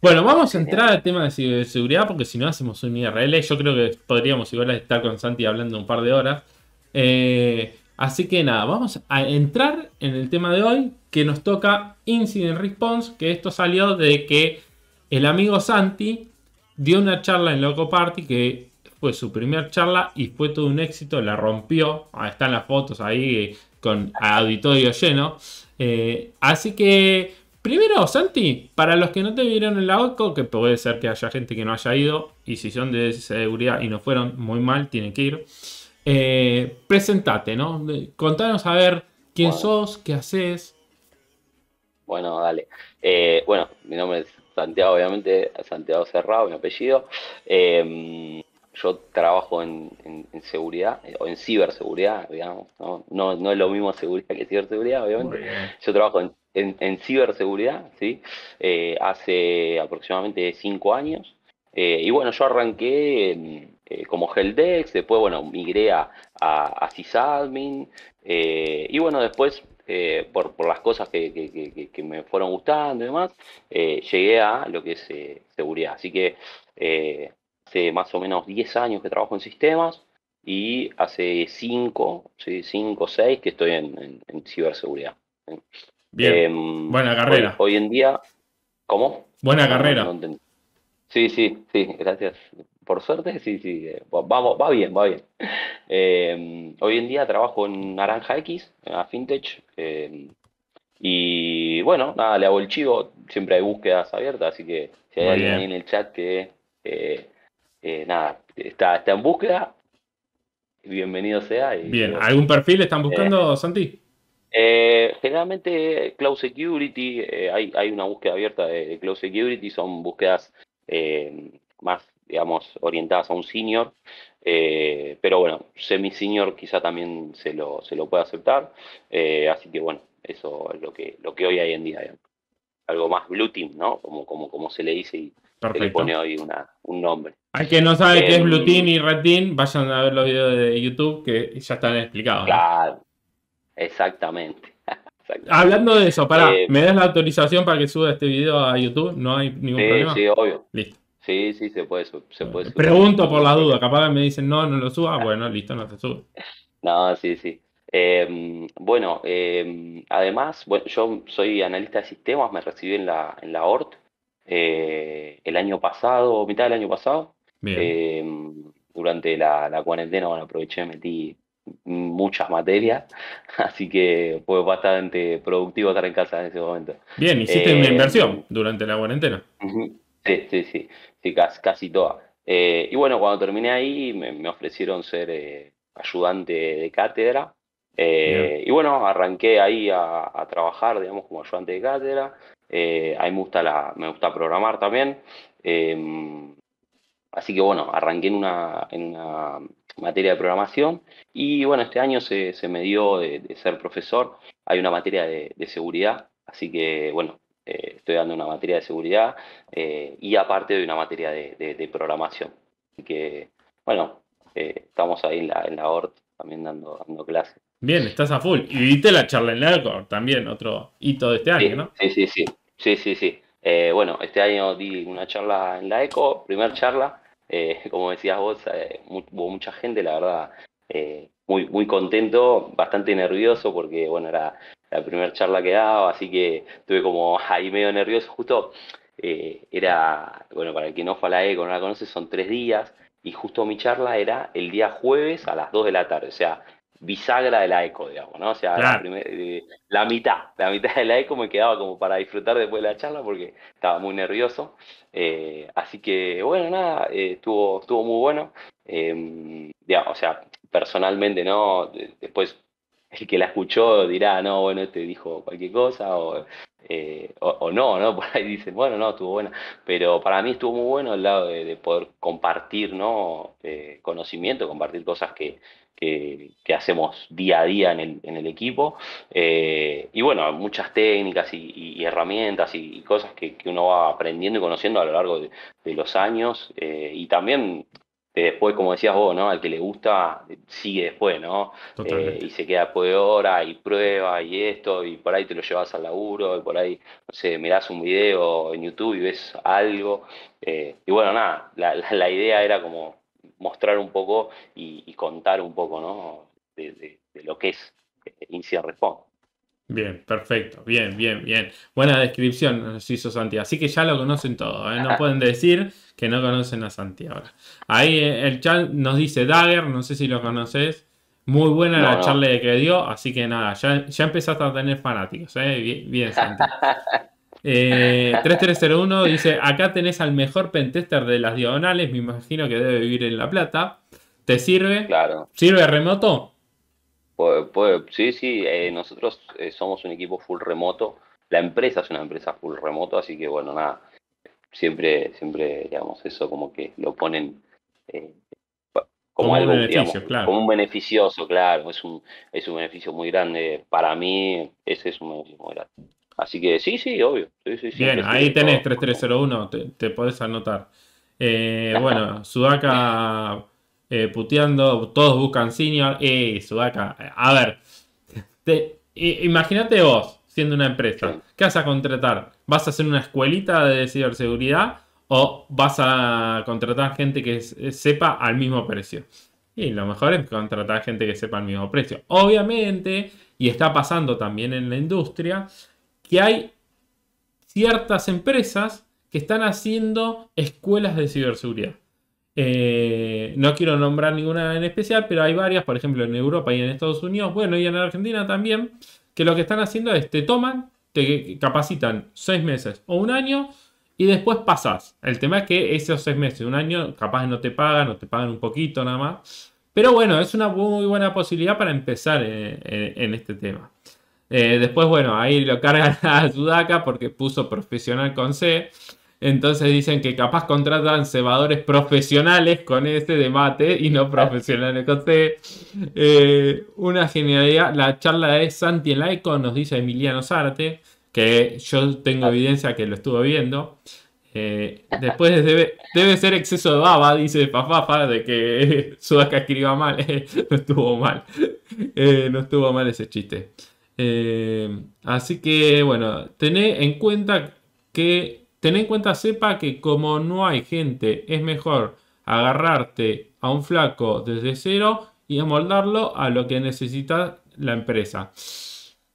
Bueno, vamos a entrar al tema de ciberseguridad porque si no hacemos un IRL, yo creo que podríamos igual estar con Santi hablando un par de horas. Eh, así que nada, vamos a entrar en el tema de hoy que nos toca Incident Response, que esto salió de que el amigo Santi dio una charla en Loco Party que fue su primera charla y fue todo un éxito, la rompió, ah, están las fotos ahí con auditorio lleno. Eh, así que Primero, Santi, para los que no te vieron en la OCO, que puede ser que haya gente que no haya ido, y si son de seguridad y no fueron muy mal, tienen que ir. Eh, presentate, ¿no? Contanos a ver quién sos, qué haces. Bueno, dale. Eh, bueno, mi nombre es Santiago, obviamente, Santiago Cerrado, mi apellido. Eh, yo trabajo en, seguridad o en ciberseguridad, digamos, ¿no? es lo mismo seguridad que ciberseguridad, obviamente. Yo trabajo en, ciberseguridad, ¿sí? Eh, hace aproximadamente cinco años. Eh, y bueno, yo arranqué em, eh, como Heldex, después, bueno, migré a, a, sysadmin. y bueno, después por, las cosas que, me fueron gustando y demás, llegué a lo que es seguridad. Así que hace más o menos 10 años que trabajo en sistemas y hace 5, 5 o 6 que estoy en, ciberseguridad. Bien. Em, Buena carrera. Hoy, en día, ¿cómo? Buena carrera. sí, sí, sí, gracias. Por suerte, sí, sí, eh, va bien, va bien. Em, hoy en día trabajo en Naranja X, en FinTech. Em, y bueno, nada, le hago el chivo. Siempre hay búsquedas abiertas, así que si hay alguien ahí en el chat que eh, eh, nada, está, está en búsqueda. Bienvenido sea. Bien, ¿algún perfil están eh, buscando, Santi? Eh, generalmente Cloud Security, hay, hay, una búsqueda abierta de Cloud Security, son búsquedas más, digamos, orientadas a un senior, pero bueno, semi-senior quizá también se lo, se lo pueda aceptar, así que bueno, eso es lo que, lo que hoy hay en día, algo más blue team, ¿no? Como, como, como se le dice y Perfecto. pone hoy una, un nombre. Hay que no sabe qué es Blue y Red vayan a ver los videos de YouTube que ya están explicados. Claro, exactamente. Hablando de eso, para, eh, ¿me das la autorización para que suba este video a YouTube? No hay ningún problema. Sí, obvio. Listo. Sí, sí, se puede, se puede subir. Pregunto por la duda, capaz me dicen, no, no lo suba. bueno, listo, no te subo. No, sí, sí. Em, bueno, em, además, bueno, yo soy analista de sistemas, me recibí en la, en la ORT, eh, el año pasado, mitad del año pasado. Eh, durante la, cuarentena, bueno, aproveché, metí muchas materias, así que fue bastante productivo estar en casa en ese momento. Bien, hiciste una eh, inversión durante la cuarentena. Sí, sí, sí, casi, casi toda. y bueno, cuando terminé ahí me, ofrecieron ser ayudante de cátedra y bueno, arranqué ahí a, a, trabajar, digamos, como ayudante de cátedra. Eh, a mí me gusta, la, me gusta programar también. Em, así que bueno, arranqué en una, materia de programación y bueno, este año se, me dio de, ser profesor. Hay una materia de, seguridad, así que bueno, eh, estoy dando una materia de seguridad eh, y aparte de una materia de, programación. Así que bueno, eh, estamos ahí en la, en ORT también dando, dando clases. Bien, estás a full. Y viste la charla en la ECO también otro hito de este año, ¿no? Sí, sí, sí. Sí, sí, sí. Eh, bueno, este año di una charla en la ECO, primer charla. Eh, como decías vos, eh, hubo mucha gente, la verdad, muy, muy contento, bastante nervioso, porque bueno, era la primera charla que daba, así que estuve como ahí medio nervioso. Justo era, bueno, para el que no fue a la ECO, no la conoce, son tres días, y justo mi charla era el día jueves a las 2 de la tarde, o sea, bisagra de la eco, digamos, ¿no? O sea, eh, la, mitad, la mitad de la eco me quedaba como para disfrutar después de la charla porque estaba muy nervioso. Eh, así que, bueno, nada, eh, estuvo, estuvo muy bueno. Em, o sea, personalmente, ¿no? Después el que la escuchó dirá, no, bueno, este dijo cualquier cosa o, no, ¿no? Por ahí dicen, bueno, no, estuvo buena. Pero para mí estuvo muy bueno el lado de, de poder compartir, ¿no? conocimiento, compartir cosas que que, hacemos día a día en el, equipo. Eh, y bueno, muchas técnicas y, herramientas y, cosas que, uno va aprendiendo y conociendo a lo largo de, los años. Eh, y también después, como decías vos, ¿no? Al que le gusta, eh, sigue después, ¿no? y se queda por de hora y prueba y esto, y por ahí te lo llevas al laburo, y por ahí, no sé, mirás un video en YouTube y ves algo. y bueno, nada, la idea era como mostrar un poco y, contar un poco ¿no? de, lo que es eh, incierre Response. Bien, perfecto, bien, bien, bien. Buena descripción nos hizo Santi, así que ya lo conocen todo, ¿eh? no pueden decir que no conocen a Santi ahora. Ahí eh, el chat nos dice Dagger, no sé si lo conoces, muy buena la charla que dio, así que nada, ya, ya empezaste a tener fanáticos, bien, bien Santi. 3301 eh, dice: Acá tenés al mejor pentester de las diagonales. Me imagino que debe vivir en La Plata. ¿Te sirve? Claro. ¿Sirve remoto? sí, sí. Eh, nosotros eh, somos un equipo full remoto. La empresa es una empresa full remoto, así que bueno, nada. Siempre, siempre, digamos, eso como que lo ponen como, algo, un un beneficioso, claro. Es es un beneficio muy grande. Para mí, ese es un beneficio muy grande. Así que sí, sí, obvio. Bien, ahí tenés 3301, te, podés anotar. Eh, bueno, Sudaca eh, puteando, todos buscan senior. Eh, Sudaca. Eh, a ver, imagínate vos siendo una empresa, ¿qué vas a contratar? ¿Vas a hacer una escuelita de ciberseguridad o vas a contratar gente que sepa al mismo precio? Y lo mejor es contratar gente que sepa al mismo precio. Obviamente, y está pasando también en la industria, que hay ciertas empresas que están haciendo escuelas de ciberseguridad. Eh, no quiero nombrar ninguna en especial, pero hay varias, por ejemplo, en Europa y en Estados Unidos, bueno, y en Argentina también, que lo que están haciendo es te toman, te capacitan seis meses o un año y después pasas. El tema es que esos seis meses, un año, capaz no te pagan o te pagan un poquito nada más. Pero bueno, es una muy buena posibilidad para empezar eh, eh, en este tema. Eh, después, bueno, ahí lo cargan a Sudaka porque puso profesional con C. Entonces dicen que capaz contratan cebadores profesionales con este debate y no profesionales con C. Eh, una genialidad. La charla es Santi en Laico nos dice Emiliano Sarte, que yo tengo ah. evidencia que lo estuvo viendo. Eh, después debe, ser exceso de baba, dice Pafafa, de que Sudaka escriba mal. no estuvo mal. no estuvo mal ese chiste. Eh, así que bueno, tené en cuenta que tené en cuenta, sepa que como no hay gente, es mejor agarrarte a un flaco desde cero y amoldarlo a lo que necesita la empresa.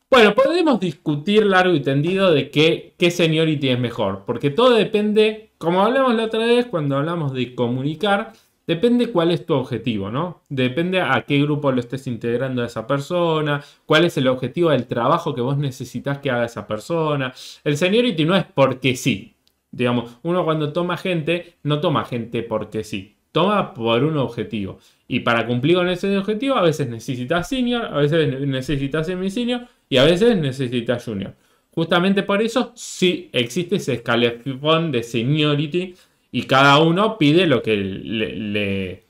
Bueno, podemos discutir largo y tendido de qué, qué seniority es mejor, porque todo depende, como hablamos la otra vez cuando hablamos de comunicar, Depende cuál es tu objetivo, ¿no? Depende a qué grupo lo estés integrando a esa persona, cuál es el objetivo del trabajo que vos necesitas que haga esa persona. El seniority no es porque sí. Digamos, uno cuando toma gente, no toma gente porque sí. Toma por un objetivo. Y para cumplir con ese objetivo, a veces necesitas senior, a veces necesitas semi-senior y a veces necesitas junior. Justamente por eso sí existe ese escalafón de seniority y cada uno pide lo que le,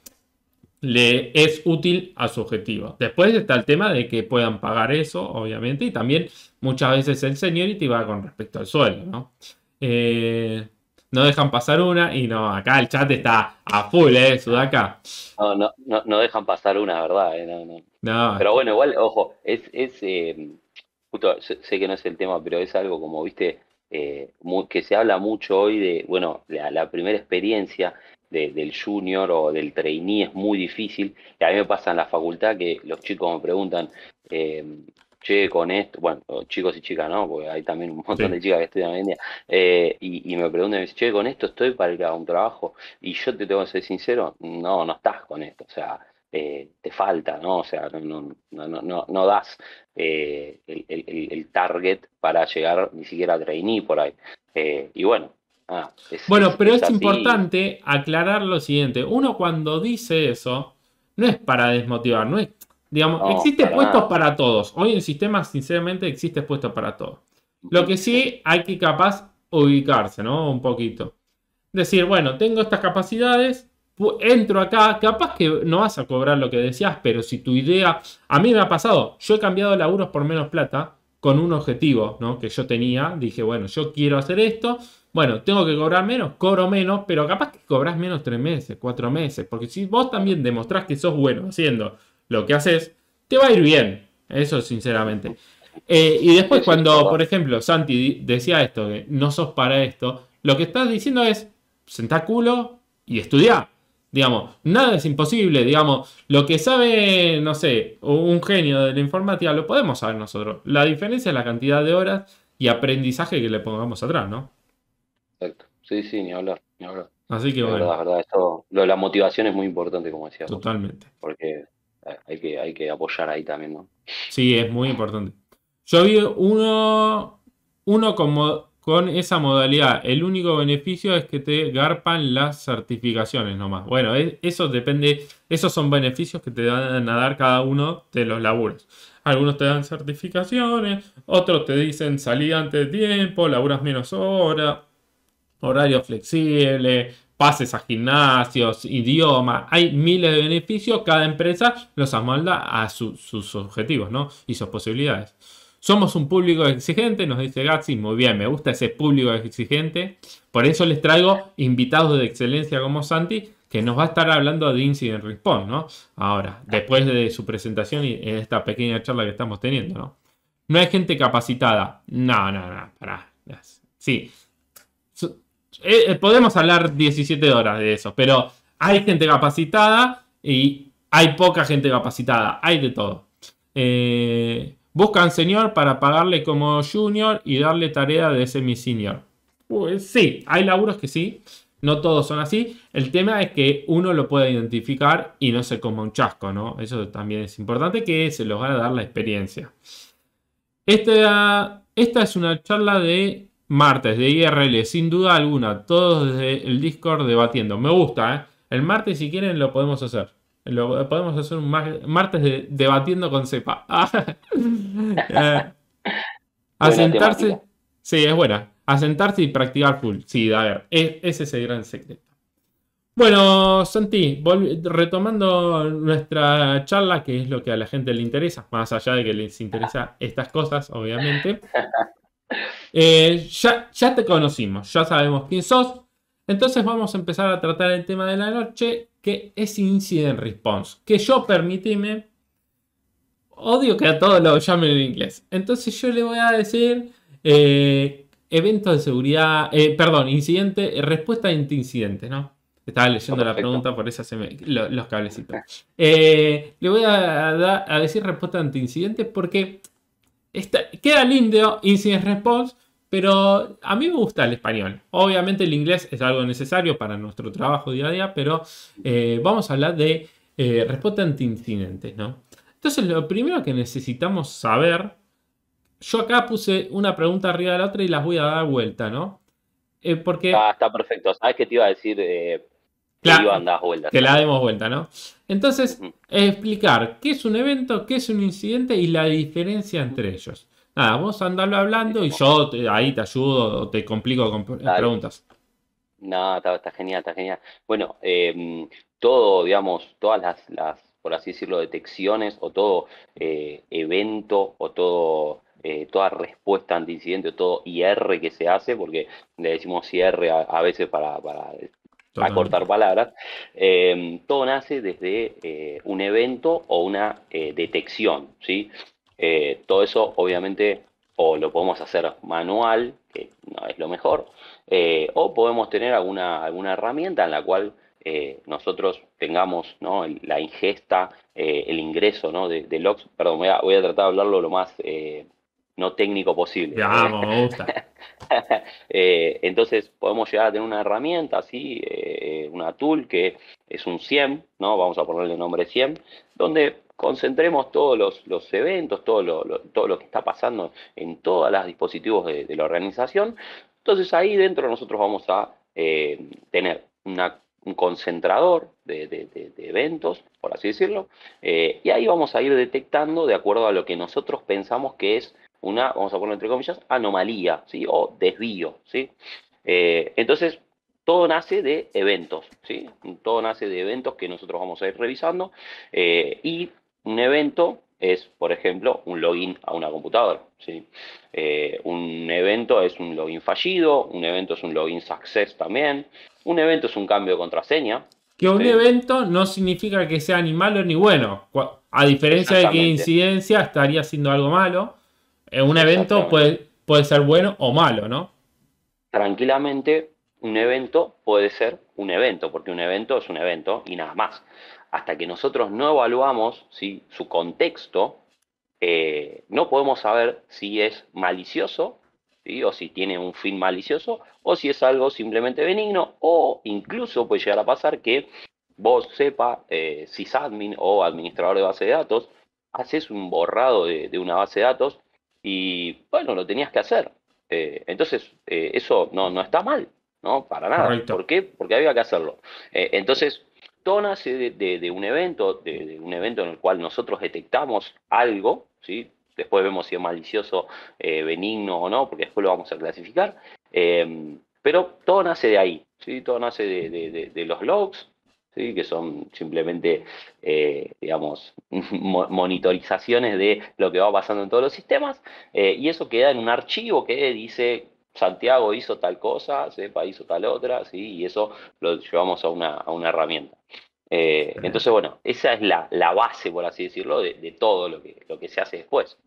le, es útil a su objetivo. Después está el tema de que puedan pagar eso, obviamente, y también muchas veces el seniority va con respecto al sueldo, ¿no? Eh, no dejan pasar una y no, acá el chat está a full, ¿eh? Sudaca. No, no, no, dejan pasar una, ¿verdad? Eh, no, no. Pero bueno, igual, ojo, es, es eh, sé que no es el tema, pero es algo como, viste, eh, que se habla mucho hoy de, bueno, la, primera experiencia del junior o del trainee es muy difícil. Y a mí me pasa en la facultad que los chicos me preguntan, em, che, con esto, bueno, chicos y chicas, ¿no? Porque hay también un montón de chicas que estudian en día, eh, y, me preguntan, che, con esto estoy para ir un trabajo, y yo te tengo que ser sincero, no, no estás con esto, o sea, eh, te falta, ¿no? O sea, no, das eh, el, target para llegar ni siquiera a trainee por ahí. Eh, y bueno. bueno, pero es, importante aclarar lo siguiente. Uno cuando dice eso, no es para desmotivar, no digamos, existe puestos para todos. Hoy en el sistema, sinceramente, existe puesto para todos. Lo que sí hay que capaz ubicarse, ¿no? Un poquito. Decir, bueno, tengo estas capacidades, entro acá, capaz que no vas a cobrar lo que decías, pero si tu idea, a mí me ha pasado, yo he cambiado laburos por menos plata con un objetivo ¿no? que yo tenía, dije, bueno, yo quiero hacer esto, bueno, tengo que cobrar menos, cobro menos, pero capaz que cobras menos tres meses, cuatro meses, porque si vos también demostrás que sos bueno haciendo lo que haces, te va a ir bien, eso sinceramente. Eh, y después cuando, por ejemplo, Santi decía esto, que no sos para esto, lo que estás diciendo es, sentá culo y estudiá, Digamos, nada es imposible, digamos, lo que sabe, no sé, un genio de la informática lo podemos saber nosotros. La diferencia es la cantidad de horas y aprendizaje que le pongamos atrás, ¿no? Exacto. Sí, sí, ni hablar, ni hablar. Así que la bueno. verdad, la motivación es muy importante, como decías. Totalmente. porque eh, hay que, hay que apoyar ahí también, ¿no? Sí, es muy importante. Yo vi uno, uno como con esa modalidad. El único beneficio es que te garpan las certificaciones nomás. Bueno, e, eso depende, esos son beneficios que te dan a dar cada uno de los labores. Algunos te dan certificaciones, otros te dicen salir antes de tiempo, laburas menos horas, horario flexible, pases a gimnasios, idioma, hay miles de beneficios, cada empresa los amolda a sus objetivos y sus posibilidades. Somos un público exigente, nos dice Gatsby. muy bien, me gusta ese público exigente. Por eso les traigo invitados de excelencia como Santi, que nos va a estar hablando de Incident Response, ¿no? Ahora, después de su presentación y esta pequeña charla que estamos teniendo, ¿no? No hay gente capacitada. No, no, no, Sí. Eh, eh, podemos hablar 17 horas de eso, pero hay gente capacitada y hay poca gente capacitada. Hay de todo. Eh, Buscan señor para pagarle como junior y darle tarea de semi-senior. Pues sí, hay laburos que sí. No todos son así. El tema es que uno lo pueda identificar y no se coma un chasco, ¿no? Eso también es importante que se los va a dar la experiencia. Esta, ah, esta es una charla de martes de IRL, sin duda alguna. Todos desde el Discord debatiendo. Me gusta, ¿eh? El martes, si quieren, lo podemos hacer. Lo, podemos hacer un martes debatiendo con cepa. Ah. Eh, asentarse. Sí, es buena. Asentarse y practicar full. Sí, a ver, ese es el gran secreto. Bueno, Santi, retomando nuestra charla, que es lo que a la gente le interesa, más allá de que les interesa estas cosas, obviamente. Eh, ya, ya te conocimos, ya sabemos quién sos. Entonces vamos a empezar a tratar el tema de la noche que es incident response. Que yo, permíteme, odio que a todos lo llamen en inglés. Entonces yo le voy a decir eh, evento de seguridad, eh, perdón, incidente, eh, respuesta ante incidente, ¿no? Estaba leyendo la pregunta, por eso se me, los cablecitos. Eh, le voy a, a, decir respuesta ante incidentes porque queda lindo incident response, pero a mí me gusta el español. Obviamente el inglés es algo necesario para nuestro trabajo día a día, pero eh, vamos a hablar de eh, respuesta ante incidentes, ¿no? Entonces lo primero que necesitamos saber, yo acá puse una pregunta arriba de la otra y las voy a dar vuelta, ¿no? Eh, porque... Ah, está perfecto. ¿Sabes que te iba a decir? Claro, que la demos vuelta, ¿no? Entonces, explicar qué es un evento, qué es un incidente y la diferencia entre ellos. Nada, vos andalo hablando y yo ahí te ayudo o te complico con preguntas. No, está, genial, está genial. Bueno, em, todo, digamos, todas las, por así decirlo, detecciones o todo eh, evento o todo eh, toda respuesta ante o todo IR que se hace, porque le decimos IR a, veces para, acortar palabras, em, todo nace desde eh, un evento o una detección, ¿sí? Eh, todo eso obviamente o lo podemos hacer manual, que no es lo mejor, eh, o podemos tener alguna, alguna herramienta en la cual eh, nosotros tengamos ¿no? la ingesta, el ingreso de, de, logs. Perdón, voy a, tratar de hablarlo lo más no técnico posible. Ya, me gusta. entonces podemos llegar a tener una herramienta así, una tool que es un 100, ¿no? vamos a ponerle nombre 100, donde concentremos todos los, eventos, todo lo, todo lo que está pasando en todos los dispositivos de, la organización. Entonces ahí dentro nosotros vamos a eh, tener un concentrador de, eventos, por así decirlo, eh, y ahí vamos a ir detectando de acuerdo a lo que nosotros pensamos que es una, vamos a poner entre comillas, anomalía ¿sí? o desvío. ¿sí? Eh, entonces, todo nace de eventos, ¿sí? Todo nace de eventos que nosotros vamos a ir revisando y un evento es, por ejemplo, un login a una computadora. ¿sí? Eh, un evento es un login fallido, un evento es un login success también, un evento es un cambio de contraseña. Que un evento no significa que sea ni malo ni bueno. A diferencia de que incidencia estaría haciendo algo malo, eh, un evento puede ser bueno o malo, ¿no? Tranquilamente, un evento puede ser un evento, porque un evento es un evento y nada más hasta que nosotros no evaluamos si su contexto, eh, no podemos saber si es malicioso, ¿sí? o si tiene un fin malicioso, o si es algo simplemente benigno, o incluso puede llegar a pasar que vos sepa, eh, si admin o administrador de base de datos, haces un borrado de, una base de datos y, bueno, lo tenías que hacer. Eh, entonces, eso no, está mal, ¿no? Para nada. ¿Por qué? Porque había que hacerlo. entonces, todo nace eh, de, un evento, de, un evento en el cual nosotros detectamos algo, ¿sí? después vemos si es malicioso, eh, benigno o no, porque después lo vamos a clasificar, em, pero todo nace de ahí, ¿sí? todo nace de, los logs, ¿sí? que son simplemente, eh, digamos, monitorizaciones de lo que va pasando en todos los sistemas, y eso queda en un archivo que dice Santiago hizo tal cosa, sepa, hizo tal otra, ¿sí? y eso lo llevamos a una, herramienta. Eh, entonces, bueno, esa es la, base, por así decirlo, de, todo lo que, lo que se hace después.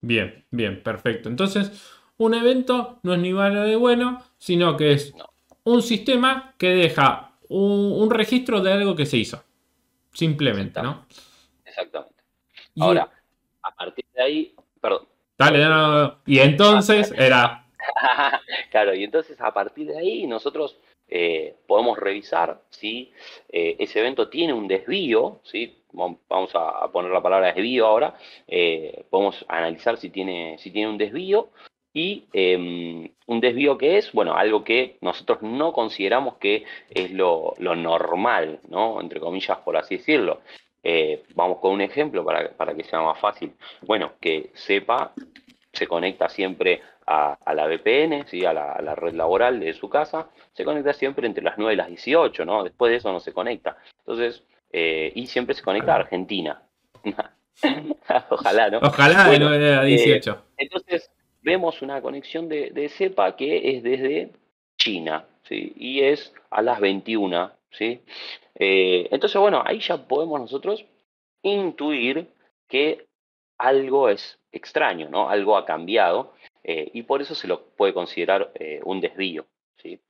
Bien, bien, perfecto. Entonces, un evento no es ni malo de bueno, sino que es un sistema que deja un, registro de algo que se hizo. Simplemente, ¿no? Exactamente. Y Ahora, a partir de ahí, perdón. Dale, Y ah, entonces era claro, y entonces a partir de ahí nosotros eh, podemos revisar si eh, ese evento tiene un desvío, ¿sí? vamos a poner la palabra desvío ahora, eh, podemos analizar si tiene, si tiene un desvío y em, un desvío que es, bueno, algo que nosotros no consideramos que es lo, normal, ¿no? Entre comillas, por así decirlo. vamos con un ejemplo para, para que sea más fácil. Bueno, que sepa se conecta siempre a, la VPN, ¿sí? a, la, red laboral de su casa, se conecta siempre entre las 9 y las 18, ¿no? Después de eso no se conecta. Entonces, eh, y siempre se conecta a Argentina. Ojalá, ¿no? Ojalá de 9 a 18. Eh, entonces, vemos una conexión de, CEPA que es desde China, ¿sí? Y es a las 21, ¿sí? Eh, entonces, bueno, ahí ya podemos nosotros intuir que algo es extraño, ¿no? Algo ha cambiado eh, y por eso se lo puede considerar eh, un desvío, ¿sí?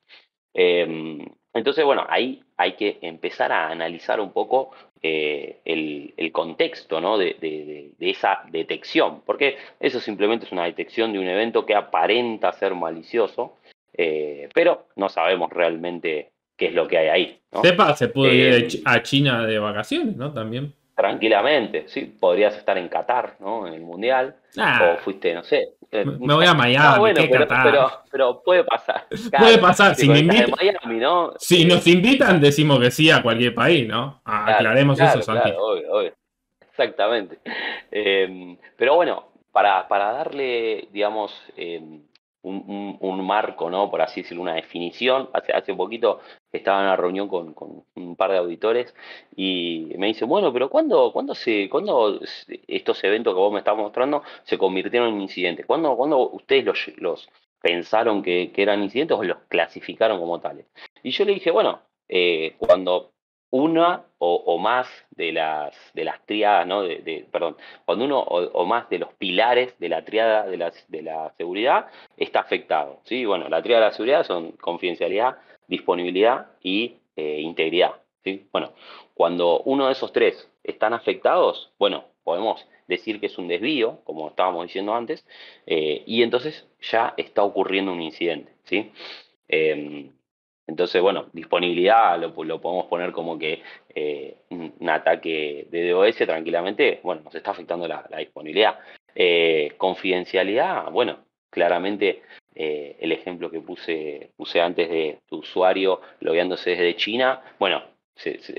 Em, entonces, bueno, ahí hay que empezar a analizar un poco eh, el, contexto ¿no? de, esa detección, porque eso simplemente es una detección de un evento que aparenta ser malicioso, pero no sabemos realmente qué es lo que hay ahí. Sepa, se pudo ir em, a China de vacaciones, ¿no? También tranquilamente, ¿sí? Podrías estar en Qatar, ¿no? En el Mundial. o ah. fuiste, no sé. Eh, me, voy a Miami. Ah, pero, Pero, puede pasar. puede pasar. Si, me si eh, nos invitan, decimos que sí a cualquier país, ¿no? Ah, aclaremos eso, Santi. Exactamente. Em, pero bueno, para, para darle, digamos, em, un, marco, ¿no? Por así decirlo, una definición. Hace, hace poquito estaba en una reunión con, un par de auditores y me dice, bueno, pero ¿cuándo, se, estos eventos que vos me estás mostrando se convirtieron en incidentes? ¿Cuándo, ustedes los, pensaron que, eran incidentes o los clasificaron como tales? Y yo le dije, bueno, eh, cuando una o, más de las, de las triadas, ¿no? De, perdón, cuando uno o, más de los pilares de la triada de, la seguridad está afectado. ¿sí? Bueno, la triada de la seguridad son confidencialidad, disponibilidad y eh, integridad. ¿sí? Bueno, cuando uno de esos tres están afectados, bueno, podemos decir que es un desvío, como estábamos diciendo antes, eh, y entonces ya está ocurriendo un incidente. ¿sí? Em, entonces, bueno, disponibilidad lo, lo podemos poner como que eh, un ataque de DOS tranquilamente, bueno, nos está afectando la, disponibilidad. Eh, confidencialidad, bueno, claramente eh, el ejemplo que puse, puse antes de tu usuario logueándose desde China, bueno, es,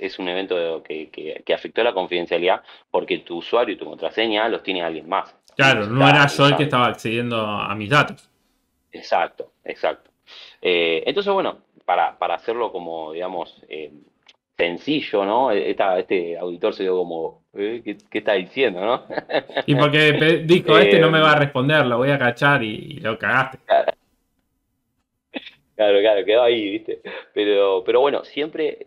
es, un evento que, que, afectó la confidencialidad porque tu usuario y tu contraseña los tiene alguien más. Claro, no era yo el que estaba accediendo a mis datos. Exacto, exacto. Eh, entonces, bueno, para, hacerlo como, digamos, eh, sencillo, ¿no? E, este auditor se dio como, eh, ¿Qué, está diciendo, no? Y porque dijo, este no me va a responder, lo voy a cachar y, lo cagaste. Claro, claro, quedó ahí, ¿viste? Pero, pero bueno, siempre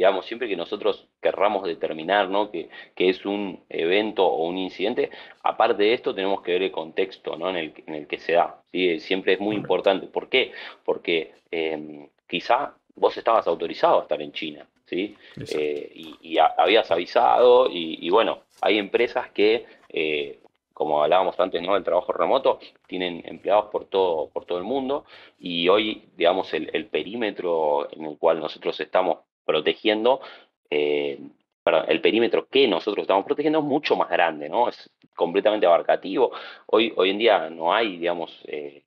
digamos, siempre que nosotros querramos determinar ¿no? que, es un evento o un incidente, aparte de esto tenemos que ver el contexto en, el, que se da. Siempre es muy importante. ¿Por qué? Porque em, quizá vos estabas autorizado a estar en China, ¿sí? Eh, y, habías avisado, y, bueno, hay empresas que, eh, como hablábamos antes, ¿no? El trabajo remoto, tienen empleados por todo, por todo el mundo, y hoy, digamos, el perímetro en el cual nosotros estamos protegiendo, eh, el perímetro que nosotros estamos protegiendo es mucho más grande, ¿no? Es completamente abarcativo. Hoy, hoy en día no hay, digamos, eh,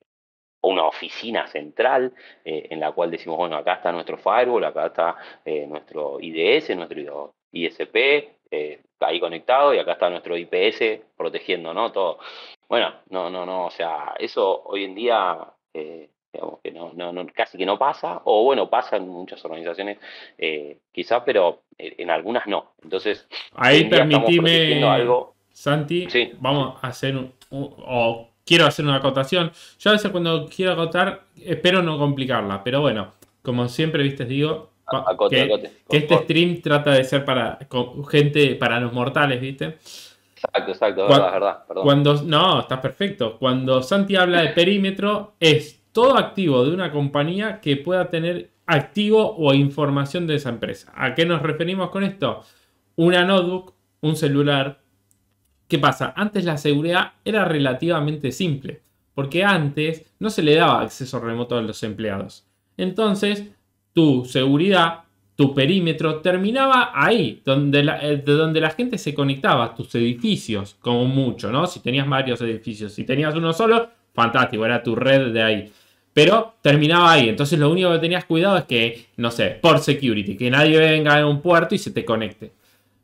una oficina central eh, en la cual decimos, bueno, acá está nuestro firewall, acá está nuestro IDS, nuestro ISP, ahí conectado y acá está nuestro IPS protegiendo, ¿no? Todo. Bueno, no, no, no, o sea, eso hoy en día que no, casi que no pasa, o bueno, pasa en muchas organizaciones eh, quizás, pero eh, en, algunas no. Entonces, ahí permitime, algo. Santi, vamos a hacer, un, o quiero hacer una acotación. Yo a veces cuando quiero acotar, espero no complicarla, pero bueno, como siempre, viste, digo, que, este stream trata de ser para gente, para los mortales, ¿viste? Exacto, exacto, la verdad, verdad, Cuando, no, estás perfecto. Cuando Santi habla de perímetro, es todo activo de una compañía que pueda tener activo o información de esa empresa. ¿A qué nos referimos con esto? Una notebook, un celular. ¿Qué pasa? Antes la seguridad era relativamente simple, porque antes no se le daba acceso remoto a los empleados. Entonces, tu seguridad, tu perímetro, terminaba ahí, donde la, eh, donde la gente se conectaba, tus edificios, como mucho, ¿no? Si tenías varios edificios, si tenías uno solo, fantástico, era tu red de ahí. Pero terminaba ahí. Entonces lo único que tenías cuidado es que, no sé, por security, que nadie venga a un puerto y se te conecte.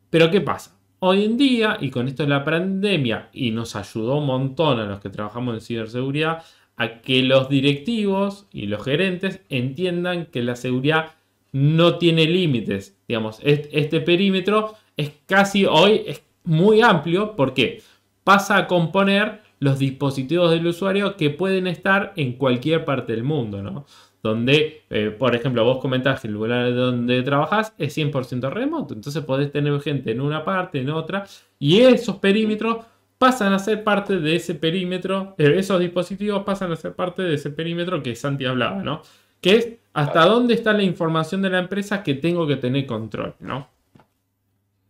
Pero ¿qué pasa? Hoy en día, y con esto es la pandemia, y nos ayudó un montón a los que trabajamos en ciberseguridad, a que los directivos y los gerentes entiendan que la seguridad no tiene límites. Digamos, este perímetro es casi hoy es muy amplio porque pasa a componer los dispositivos del usuario que pueden estar en cualquier parte del mundo, ¿no? Donde, eh, por ejemplo, vos comentás que el lugar donde trabajás es 100% remoto, entonces podés tener gente en una parte, en otra, y esos perímetros pasan a ser parte de ese perímetro, eh, esos dispositivos pasan a ser parte de ese perímetro que Santi hablaba, ¿no? Que es hasta dónde está la información de la empresa que tengo que tener control, ¿no?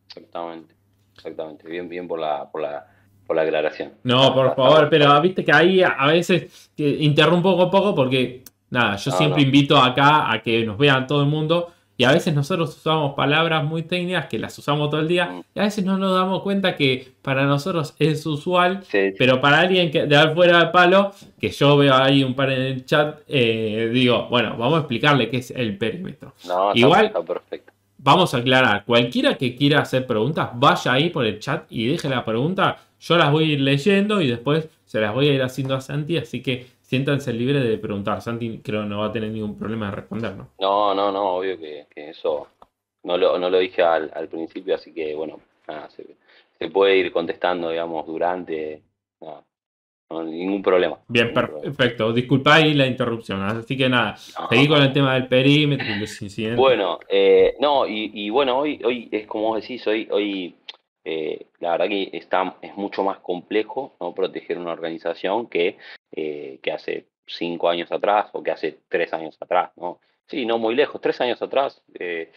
Exactamente, exactamente. Bien, bien por la, por la la aclaración. No, por favor, pero viste que ahí a veces interrumpo poco a poco porque, nada, yo siempre invito acá a que nos vean todo el mundo. Y a veces nosotros usamos palabras muy técnicas que las usamos todo el día mm. y a veces no nos damos cuenta que para nosotros es usual, pero para alguien que de afuera del palo, que yo veo ahí un par en el chat, eh, digo, bueno, vamos a explicarle qué es el perímetro. No, Igual, perfecto. vamos a aclarar, cualquiera que quiera hacer preguntas, vaya ahí por el chat y deje la pregunta yo las voy a ir leyendo y después se las voy a ir haciendo a Santi, así que siéntanse libres de preguntar. Santi creo no va a tener ningún problema de responder, ¿no? No, no, no, obvio que, eso no lo, no lo dije al, principio, así que bueno, nada, se, puede ir contestando, digamos, durante... No, ningún problema. Bien, perfecto. Disculpáis la interrupción. Así que nada, seguí con el tema del perímetro. Bueno, eh, no, y, bueno, hoy, hoy es como vos decís, hoy, hoy eh, la verdad que está, es mucho más complejo ¿no? proteger una organización que, eh, que hace cinco años atrás o que hace tres años atrás. ¿no? Sí, no muy lejos, tres años atrás eh,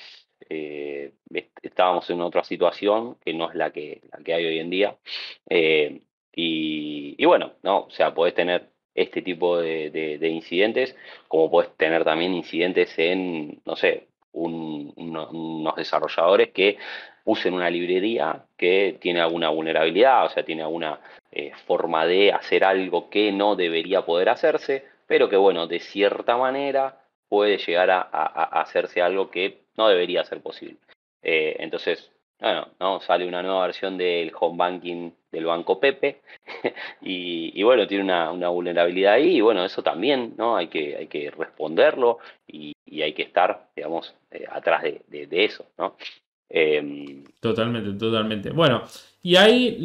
estábamos en otra situación que no es la que, la que hay hoy en día. Y, bueno, ¿no? o sea, podés tener este tipo de, incidentes, como podés tener también incidentes en, no sé, unos desarrolladores que usen una librería que tiene alguna vulnerabilidad, o sea, tiene alguna eh, forma de hacer algo que no debería poder hacerse, pero que bueno, de cierta manera puede llegar a, hacerse algo que no debería ser posible. Eh, entonces, bueno, sale una nueva versión del home banking del Banco Pepe y, bueno, tiene una, vulnerabilidad ahí y bueno, eso también, ¿no? Hay que, hay que responderlo y, hay que estar, digamos, eh, atrás de, eso, ¿no? Em, totalmente, totalmente. Bueno, y ahí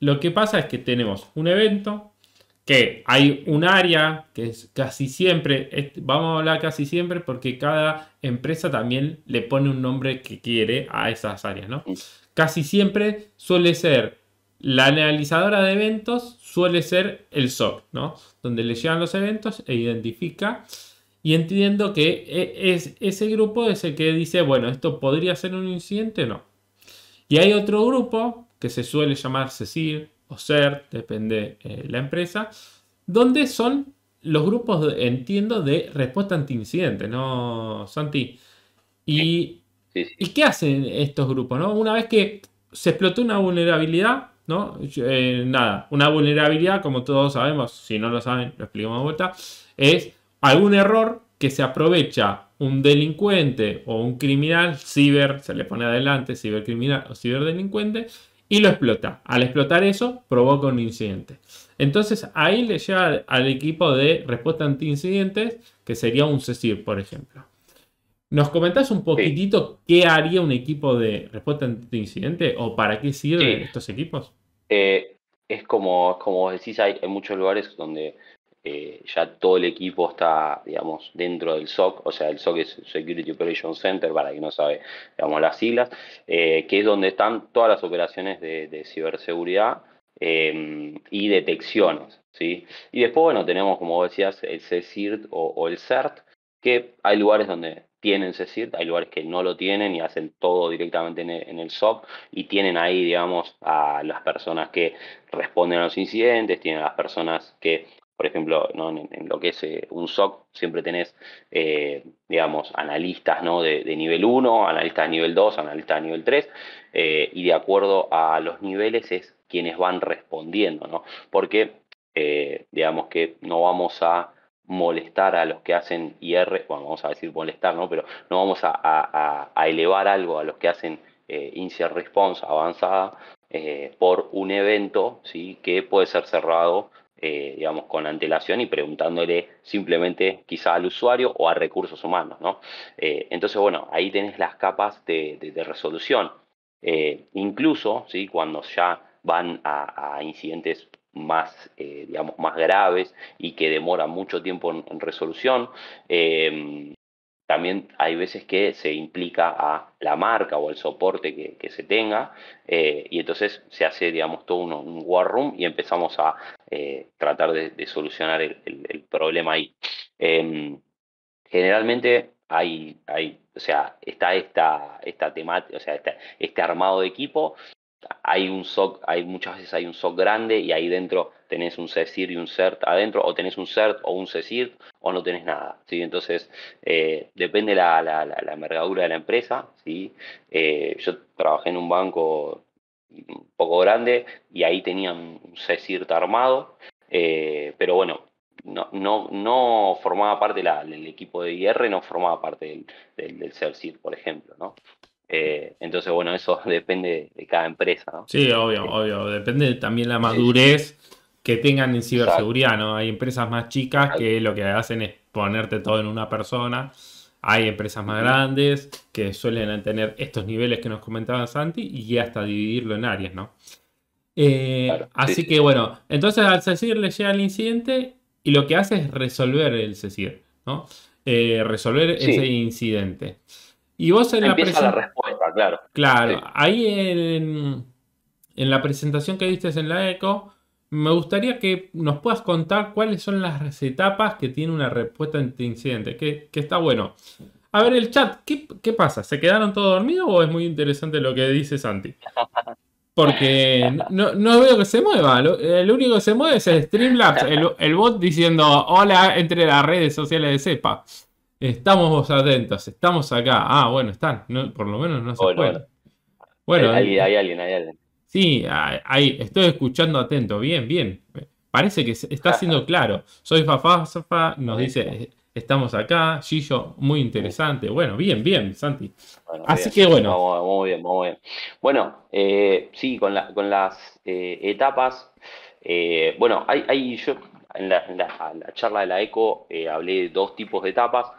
lo, que pasa es que tenemos un evento que hay un área que es casi siempre, vamos a hablar casi siempre porque cada empresa también le pone un nombre que quiere a esas áreas, ¿no? Casi siempre suele ser la analizadora de eventos, suele ser el SOC, ¿no? Donde le llegan los eventos e identifica y entiendo que e, es, ese grupo es el que dice, bueno, esto podría ser un incidente o no. Y hay otro grupo que se suele llamar CECIR o CERT, depende de eh, la empresa, donde son los grupos, entiendo, de respuesta anti incidentes ¿no, Santi? Y, qué hacen estos grupos? ¿no? Una vez que se explotó una vulnerabilidad, ¿no? Eh, nada, una vulnerabilidad, como todos sabemos, si no lo saben, lo explicamos de vuelta, es algún error que se aprovecha un delincuente o un criminal, ciber, se le pone adelante, cibercriminal o ciberdelincuente, y lo explota. Al explotar eso, provoca un incidente. Entonces ahí le llega al equipo de respuesta ante incidentes, que sería un CECIR, por ejemplo. ¿Nos comentás un poquitito qué haría un equipo de respuesta ante incidente o para qué sirven estos equipos? Eh, es como, como decís, hay, hay muchos lugares donde eh, ya todo el equipo está, digamos, dentro del SOC, o sea, el SOC es Security Operations Center, para quien no sabe, digamos, las siglas, eh, que es donde están todas las operaciones de, ciberseguridad em, y detecciones, ¿sí? Y después, bueno, tenemos, como decías, el CSIRT o, o el CERT, que hay lugares donde tienen CSIRT, hay lugares que no lo tienen y hacen todo directamente en el, SOC y tienen ahí, digamos, a las personas que responden a los incidentes, tienen a las personas que por ejemplo, ¿no? en, lo que es eh, un SOC, siempre tenés, eh, digamos, analistas de, nivel 1, analistas de nivel 2, analistas de eh, nivel 3, y de acuerdo a los niveles es quienes van respondiendo, ¿no? Porque, digamos que no vamos a molestar a los que hacen IR, bueno, vamos a decir molestar, ¿no? Pero no vamos a, elevar algo a los que hacen incident response avanzada por un evento, ¿sí? Que puede ser cerrado eh, digamos, con antelación y preguntándole simplemente quizá al usuario o a recursos humanos, ¿no? Eh, entonces, bueno, ahí tenés las capas de, resolución. Eh, incluso, ¿sí? Cuando ya van a, incidentes más, digamos, más graves y que demoran mucho tiempo en resolución, también hay veces que se implica a la marca o al soporte que, se tenga eh, y entonces se hace, digamos, todo un, un war room y empezamos a eh, tratar de, solucionar el, problema ahí. Em, generalmente hay, hay, o sea, está esta, esta temática, o sea, este armado de equipo hay un SOC, hay muchas veces hay un SOC grande y ahí dentro tenés un e CECIR y un CERT adentro, o tenés un CERT o un e CSIR o no tenés nada. ¿sí? Entonces, eh, depende la, la, la, envergadura de la empresa. ¿sí? Eh, yo trabajé en un banco un poco grande y ahí tenían un e CECIRT armado, eh, pero bueno, no, formaba parte del equipo de IR, no formaba parte del, del, por ejemplo. ¿no? Eh, entonces, bueno, eso depende de cada empresa, ¿no? Sí, obvio, eh, obvio. Depende también la madurez que tengan en ciberseguridad, ¿no? Hay empresas más chicas que lo que hacen es ponerte todo en una persona. Hay empresas más grandes que suelen tener estos niveles que nos comentaba Santi, y hasta dividirlo en áreas, ¿no? Eh, así que bueno, entonces al CECIR le llega el incidente y lo que hace es resolver el CECIR, ¿no? resolver ese incidente. Y vos en la, respuesta, claro. Claro, ahí en, la presentación que diste en la ECO, me gustaría que nos puedas contar cuáles son las etapas que tiene una respuesta ante este incidente, que, está bueno. A ver, el chat, ¿qué, pasa? ¿Se quedaron todos dormidos o es muy interesante lo que dice Santi? Porque no, veo que se mueva. Lo, el único que se mueve es el Streamlabs, el, el bot diciendo hola entre las redes sociales de CEPA. Estamos atentos, estamos acá. Ah, bueno, están. por lo menos no se pueden. bueno. hay, alguien, hay alguien, Sí, ahí estoy escuchando atento. Bien, bien. Parece que está siendo claro. Soy Fafafa, nos dice, estamos acá. Gillo, muy interesante. Bueno, bien, bien, Santi. Así que bueno. Muy bien, muy bien. Bueno, eh, sí, con, las eh, etapas. Eh, bueno, hay, hay, yo en la, charla de la ECO eh, hablé de dos tipos de etapas.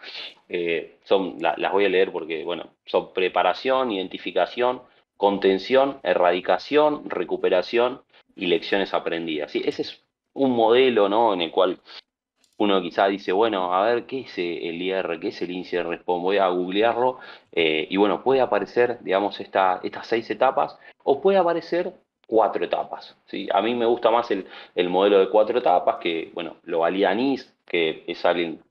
Eh, son, las voy a leer porque, bueno, son preparación, identificación, contención, erradicación, recuperación y lecciones aprendidas. Ese es un modelo ¿no? en el cual uno quizá dice, bueno, a ver, ¿qué es el IR? ¿Qué es el índice de Voy a googlearlo eh, y bueno, puede aparecer, digamos, estas seis etapas o puede aparecer cuatro etapas. ¿sí? A mí me gusta más el, modelo de cuatro etapas, que bueno, lo valía NIST que es,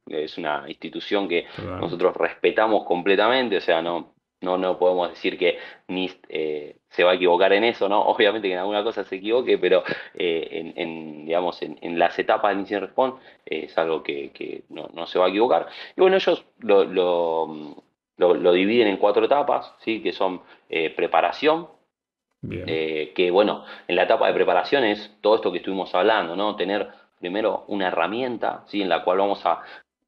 es una institución que nosotros respetamos completamente, o sea, no, no, no podemos decir que NIST eh, se va a equivocar en eso, ¿no? Obviamente que en alguna cosa se equivoque, pero eh, en, digamos, en, las etapas de NIST respond eh, es algo que, no, se va a equivocar. Y bueno, ellos lo, dividen en cuatro etapas, ¿sí? que son preparación, eh, que bueno, en la etapa de preparación es todo esto que estuvimos hablando, ¿no? Tener primero una herramienta, ¿sí? En la cual vamos a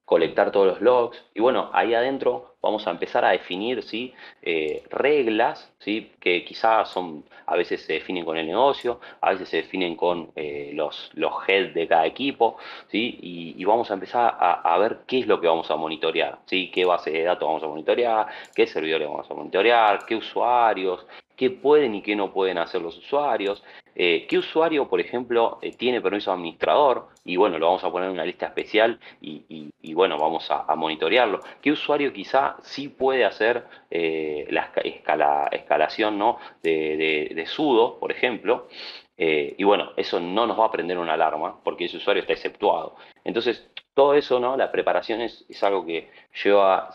colectar todos los logs y bueno, ahí adentro vamos a empezar a definir ¿sí? Eh, reglas ¿sí? que quizás son, a veces se definen con el negocio, a veces se definen con eh, los, los heads de cada equipo ¿sí? y, vamos a empezar a, ver qué es lo que vamos a monitorear, ¿sí? qué base de datos vamos a monitorear, qué servidores vamos a monitorear, qué usuarios, qué pueden y qué no pueden hacer los usuarios, eh, qué usuario, por ejemplo, eh, tiene permiso administrador, y bueno, lo vamos a poner en una lista especial y, bueno, vamos a, monitorearlo, qué usuario quizá sí puede hacer eh, la escalación ¿no? de, sudo, por ejemplo, y bueno, eso no nos va a prender una alarma porque ese usuario está exceptuado. Entonces, todo eso, ¿no? La preparación es, algo que lleva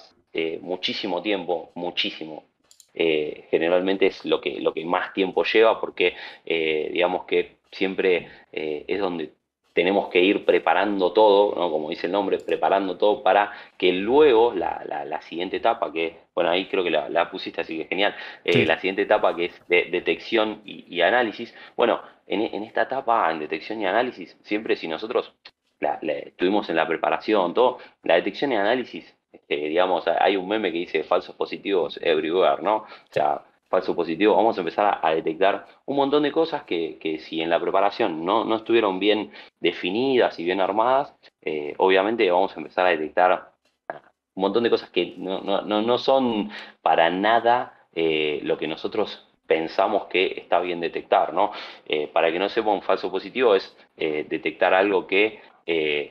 muchísimo tiempo, muchísimo. Eh, generalmente es lo que, lo que más tiempo lleva porque eh, digamos que siempre eh, es donde tenemos que ir preparando todo, como dice el nombre, preparando todo para que luego la, siguiente etapa, que bueno, ahí creo que la, pusiste, así que genial, la siguiente etapa que es de, detección y, análisis, bueno, en, esta etapa, en detección y análisis, siempre si nosotros estuvimos en la preparación, todo. La detección y análisis digamos, hay un meme que dice falsos positivos everywhere, ¿no? O sea, falso positivo, vamos a empezar a, detectar un montón de cosas que, si en la preparación no, no estuvieron bien definidas y bien armadas, eh, obviamente vamos a empezar a detectar ah, un montón de cosas que no, son para nada eh, lo que nosotros pensamos que está bien detectar, ¿no? Eh, para que no sepa un falso positivo es detectar algo que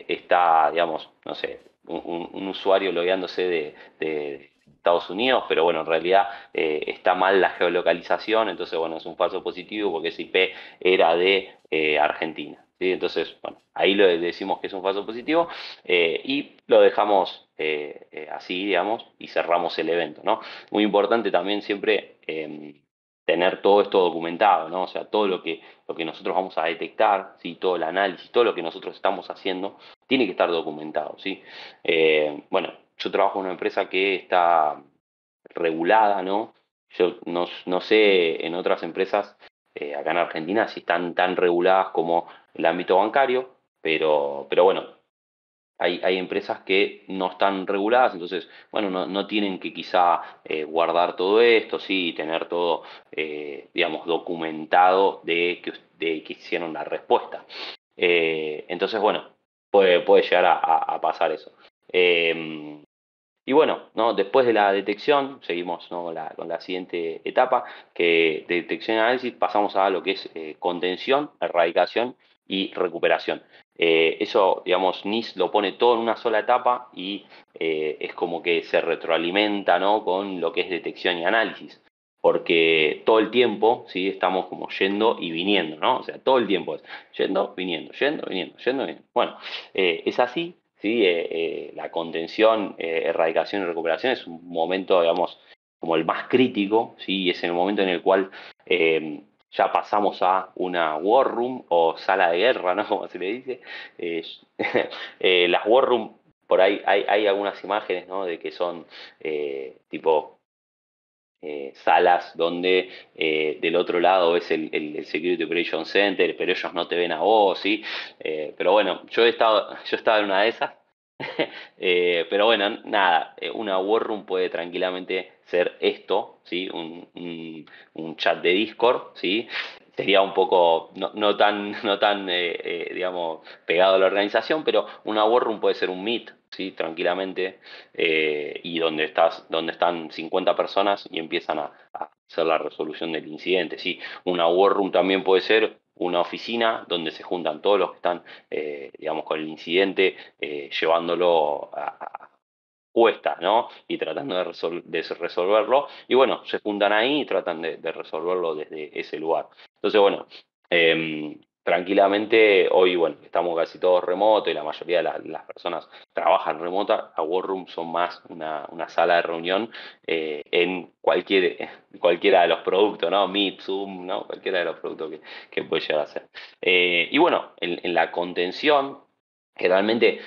está, digamos, no sé, un, usuario logueándose de, Estados Unidos, pero bueno, en realidad eh, está mal la geolocalización, entonces bueno, es un falso positivo porque ese IP era de eh, Argentina. ¿sí? Entonces, bueno, ahí lo decimos que es un falso positivo eh, y lo dejamos así, digamos, y cerramos el evento. ¿no? Muy importante también siempre em, tener todo esto documentado, ¿no? O sea, todo lo que, lo que nosotros vamos a detectar, ¿sí? todo el análisis, todo lo que nosotros estamos haciendo, tiene que estar documentado, ¿sí? Eh, bueno, yo trabajo en una empresa que está regulada, ¿no? Yo no, sé en otras empresas, eh, acá en Argentina, si están tan reguladas como el ámbito bancario, pero, pero bueno, hay, empresas que no están reguladas, entonces, bueno, no, tienen que quizá eh, guardar todo esto, sí, tener todo, eh, digamos, documentado de que, que hicieron la respuesta. Eh, entonces, bueno, puede, llegar a, pasar eso. Em, y bueno, ¿no? después de la detección, seguimos con la siguiente etapa, que de detección y análisis pasamos a lo que es contención, erradicación y recuperación. Eh, eso, digamos, NIS lo pone todo en una sola etapa y eh, es como que se retroalimenta ¿no? con lo que es detección y análisis. Porque todo el tiempo ¿sí? estamos como yendo y viniendo, ¿no? O sea, todo el tiempo es yendo, viniendo, yendo, viniendo, yendo, viniendo. Bueno, eh, es así, ¿sí? la contención, erradicación y recuperación es un momento, digamos, como el más crítico, ¿sí? y es el momento en el cual ya pasamos a una war room o sala de guerra, ¿no? Como se le dice. Eh, eh, las war room, por ahí hay, algunas imágenes, ¿no? De que son eh, tipo salas donde del otro lado es el, Security Operation Center, pero ellos no te ven a vos, ¿sí? pero bueno, yo he estado, yo he estado en una de esas. Eh, pero bueno, nada, eh, una War Room puede tranquilamente ser esto, ¿sí? Un, chat de Discord, ¿sí? Sería un poco, no, tan, no tan eh, digamos, pegado a la organización, pero una War puede ser un Meet, ¿sí? Tranquilamente, y donde, estás, donde están 50 personas y empiezan a, hacer la resolución del incidente, ¿sí? Una War Room también puede ser una oficina donde se juntan todos los que están, eh, digamos, con el incidente, eh, llevándolo a, cuesta ¿no? Y tratando de, resolverlo. Y bueno, se juntan ahí y tratan de, resolverlo desde ese lugar. Entonces, bueno, em, tranquilamente, hoy, bueno, estamos casi todos remoto y la mayoría de las, personas trabajan remota, a War Room son más una, sala de reunión eh, en cualquier, cualquiera de los productos, ¿no? Meet, Zoom, ¿no? Cualquiera de los productos que, puede llegar a ser. Eh, y bueno, en, la contención, generalmente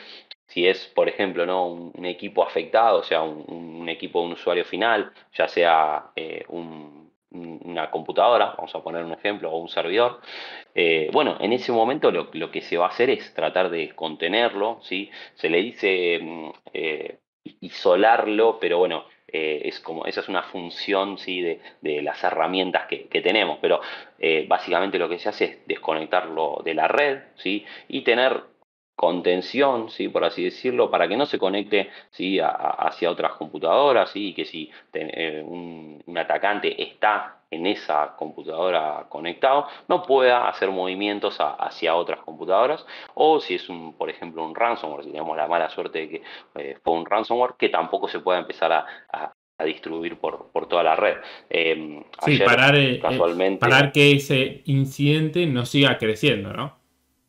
si es, por ejemplo, ¿no? un, equipo afectado, o sea, un, equipo equipo, un usuario final, ya sea eh, un una computadora, vamos a poner un ejemplo, o un servidor, eh, bueno, en ese momento lo, que se va a hacer es tratar de contenerlo, ¿sí? Se le dice mm, eh, isolarlo, pero bueno, eh, es como, esa es una función ¿sí? de, las herramientas que, tenemos, pero básicamente lo que se hace es desconectarlo de la red ¿sí? y tener contención, ¿sí? por así decirlo, para que no se conecte ¿sí? hacia otras computadoras y que si eh, un, atacante está en esa computadora conectado, no pueda hacer movimientos hacia otras computadoras o si es, un, por ejemplo, un ransomware, si tenemos la mala suerte de que eh, fue un ransomware, que tampoco se pueda empezar a, distribuir por, toda la red. Em, eh, eh sí, parar, parar que ese incidente no siga creciendo, ¿no?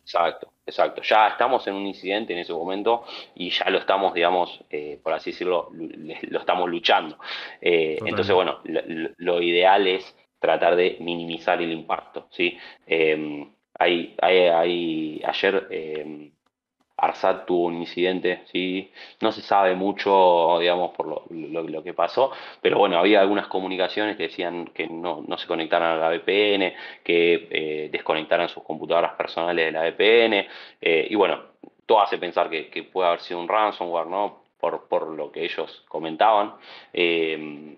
Exacto. Exacto, ya estamos en un incidente en ese momento y ya lo estamos, digamos, eh, por así decirlo, lo estamos luchando. Eh, entonces, bueno, lo, ideal es tratar de minimizar el impacto, ¿sí? Eh, hay, hay, hay, ayer Arsat tuvo un incidente, ¿sí? no se sabe mucho, digamos, por lo, que pasó, pero bueno, había algunas comunicaciones que decían que no, se conectaran a la VPN, que eh, desconectaran sus computadoras personales de la VPN, eh, y bueno, todo hace pensar que, puede haber sido un ransomware, ¿no? Por, lo que ellos comentaban. Eh,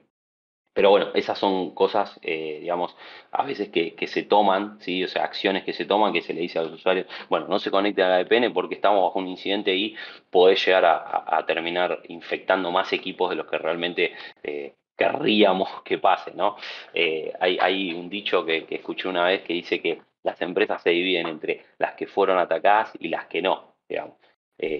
pero bueno, esas son cosas, eh, digamos, a veces que, se toman, ¿sí? o sea, acciones que se toman, que se le dice a los usuarios, bueno, no se conecte a la VPN porque estamos bajo un incidente y podés llegar a, terminar infectando más equipos de los que realmente eh, querríamos que pase, ¿no? Eh, hay, hay, un dicho que, que escuché una vez que dice que las empresas se dividen entre las que fueron atacadas y las que no, digamos.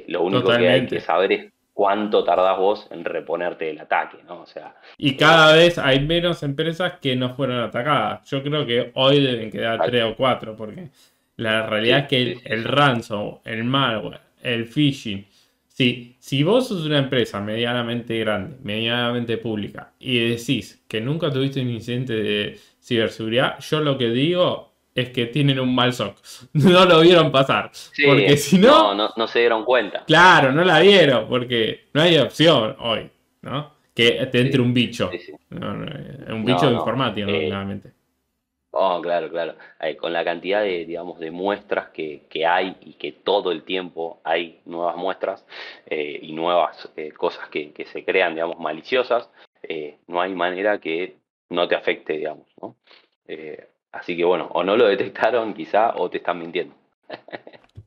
lo único que hay que saber es cuánto tardás vos en reponerte del ataque, ¿no? O sea. Y cada vez hay menos empresas que no fueron atacadas. Yo creo que hoy deben quedar tres o cuatro, porque la realidad es que el, el, ransom, el malware, el phishing. Si, si vos sos una empresa medianamente grande, medianamente pública, y decís que nunca tuviste un incidente de ciberseguridad, yo lo que digo es que tienen un mal shock. No lo vieron pasar. porque eh, si no, no, no. se dieron cuenta. Claro, no la vieron, porque no hay opción hoy, ¿no? Que te entre un bicho. Eh, un bicho informático, eh, Oh, claro, claro. Eh, con la cantidad de, digamos, de muestras que, que, hay y que todo el tiempo hay nuevas muestras y nuevas cosas que, que, se crean, digamos, maliciosas, no hay manera que no te afecte, digamos, ¿no? Así que bueno, o no lo detectaron quizá o te están mintiendo.